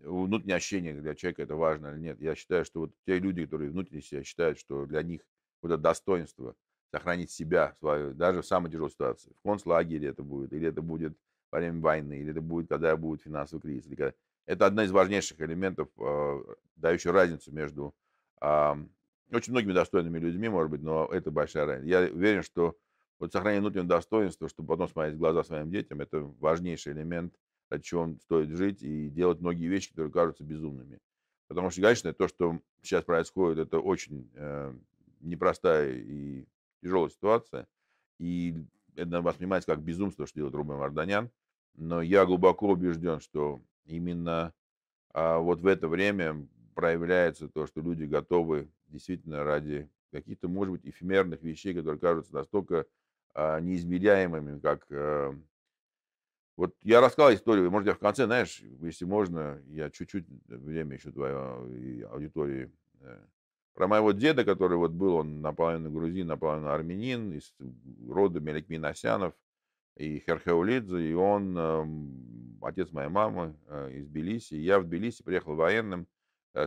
э, внутреннее ощущение для человека, это важно или нет. Я считаю, что вот те люди, которые внутренне себя считают, что для них вот это достоинство сохранить себя, свою, даже в самой тяжелой ситуации, в концлагере это будет, или это будет во время войны, или это будет, когда будет финансовый кризис. Или когда... Это одна из важнейших элементов, э, дающих разницу между э, очень многими достойными людьми, может быть, но это большая разница. Я уверен, что вот сохранение внутреннего достоинства, чтобы потом смотреть в глаза своим детям, это важнейший элемент, от чего стоит жить и делать многие вещи, которые кажутся безумными. Потому что, конечно, то, что сейчас происходит, это очень э, непростая и тяжелая ситуация. И это надо воспринимать как безумство, что делает Рубен Варданян. Но я глубоко убежден, что именно а, вот в это время проявляется то, что люди готовы действительно ради каких-то, может быть, эфемерных вещей, которые кажутся настолько а, неизмеряемыми, как... Э, вот я рассказал историю, может, я в конце, знаешь, если можно, я чуть-чуть э, время еще твоей аудитории э, про моего деда, который вот был, он наполовину грузин, наполовину армянин, из рода Мелик и Херхеулидзе, и он эм, отец моей мамы из Тбилиси. Я в Тбилиси приехал военным,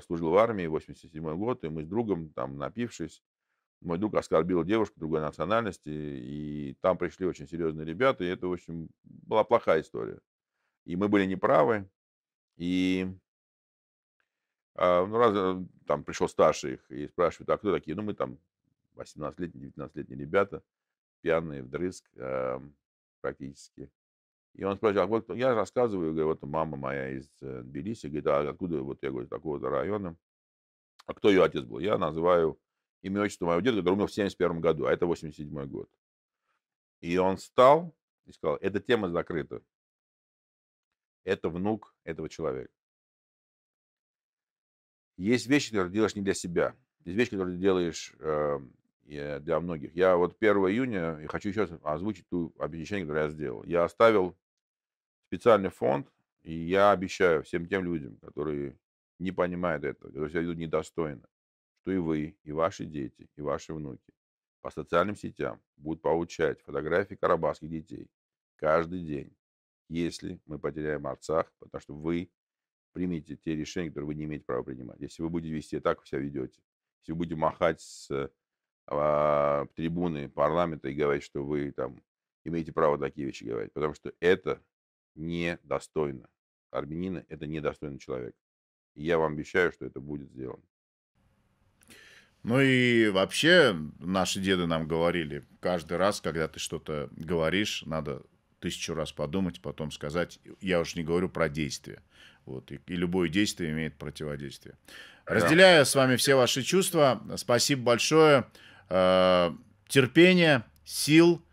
служил в армии, 87 год, и мы с другом, там, напившись, мой друг оскорбил девушку другой национальности, и там пришли очень серьезные ребята, и это, в общем, была плохая история. И мы были неправы, и а, ну, раз, э, там пришел старший их и спрашивает, а кто такие? Ну, мы там 18-летние, 19-летние ребята, пьяные, вдрызг а, практически. И он спрашивает, а вот я рассказываю, говорю, вот мама моя из э, Тбилиси, говорит, а откуда, вот я говорю, такого-то района. А кто ее отец был? Я называю имя отчество моего деда, который умер в 71 году, а это 87 год. И он встал и сказал, эта тема закрыта. Это внук этого человека. Есть вещи, которые делаешь не для себя. Есть вещи, которые делаешь э, для многих. Я вот 1 июня, и хочу еще озвучить ту обещание, которое я сделал. Я оставил специальный фонд, и я обещаю всем тем людям, которые не понимают этого, которые себя ведут недостойно, что и вы, и ваши дети, и ваши внуки по социальным сетям будут получать фотографии карабахских детей каждый день, если мы потеряем Арцах, потому что вы примите те решения, которые вы не имеете права принимать. Если вы будете вести так, вы себя ведете. Если вы будете махать с э, а, трибуны парламента и говорить, что вы там имеете право такие вещи говорить, потому что это недостойно. Армянина – это недостойный человек. И я вам обещаю, что это будет сделано. Ну и вообще наши деды нам говорили, каждый раз, когда ты что-то говоришь, надо тысячу раз подумать, потом сказать. Я уж не говорю про действия. Вот. И, и любое действие имеет противодействие. Да. с вами все ваши чувства. Спасибо большое. Э, терпения, сил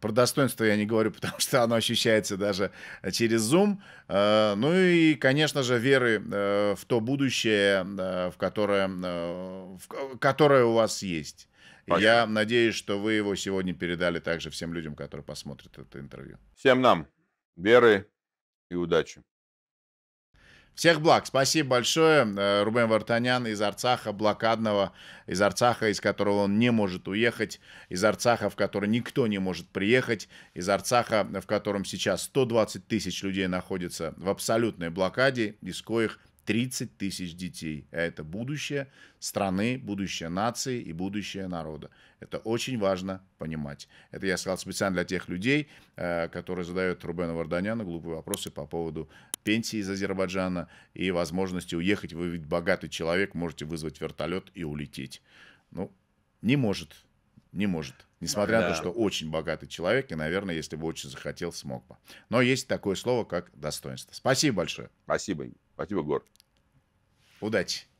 про достоинство я не говорю, потому что оно ощущается даже через Zoom. Э, ну и, конечно же, веры э, в то будущее, э, в которое, в которое у вас есть. Понятно. Я надеюсь, что вы его сегодня передали также всем людям, которые посмотрят это интервью. Всем нам веры и удачи. Всех благ. Спасибо большое. Э, Рубен Вартанян из Арцаха, блокадного, из Арцаха, из которого он не может уехать, из Арцаха, в который никто не может приехать, из Арцаха, в котором сейчас 120 тысяч людей находятся в абсолютной блокаде, из коих 30 тысяч детей. А это будущее страны, будущее нации и будущее народа. Это очень важно понимать. Это я сказал специально для тех людей, э, которые задают Рубену Варданяну глупые вопросы по поводу пенсии из Азербайджана и возможности уехать. Вы ведь богатый человек, можете вызвать вертолет и улететь. Ну, не может, не может. Несмотря да. на то, что очень богатый человек, и, наверное, если бы очень захотел, смог бы. Но есть такое слово, как достоинство. Спасибо большое. Спасибо. Спасибо, Гор. Удачи.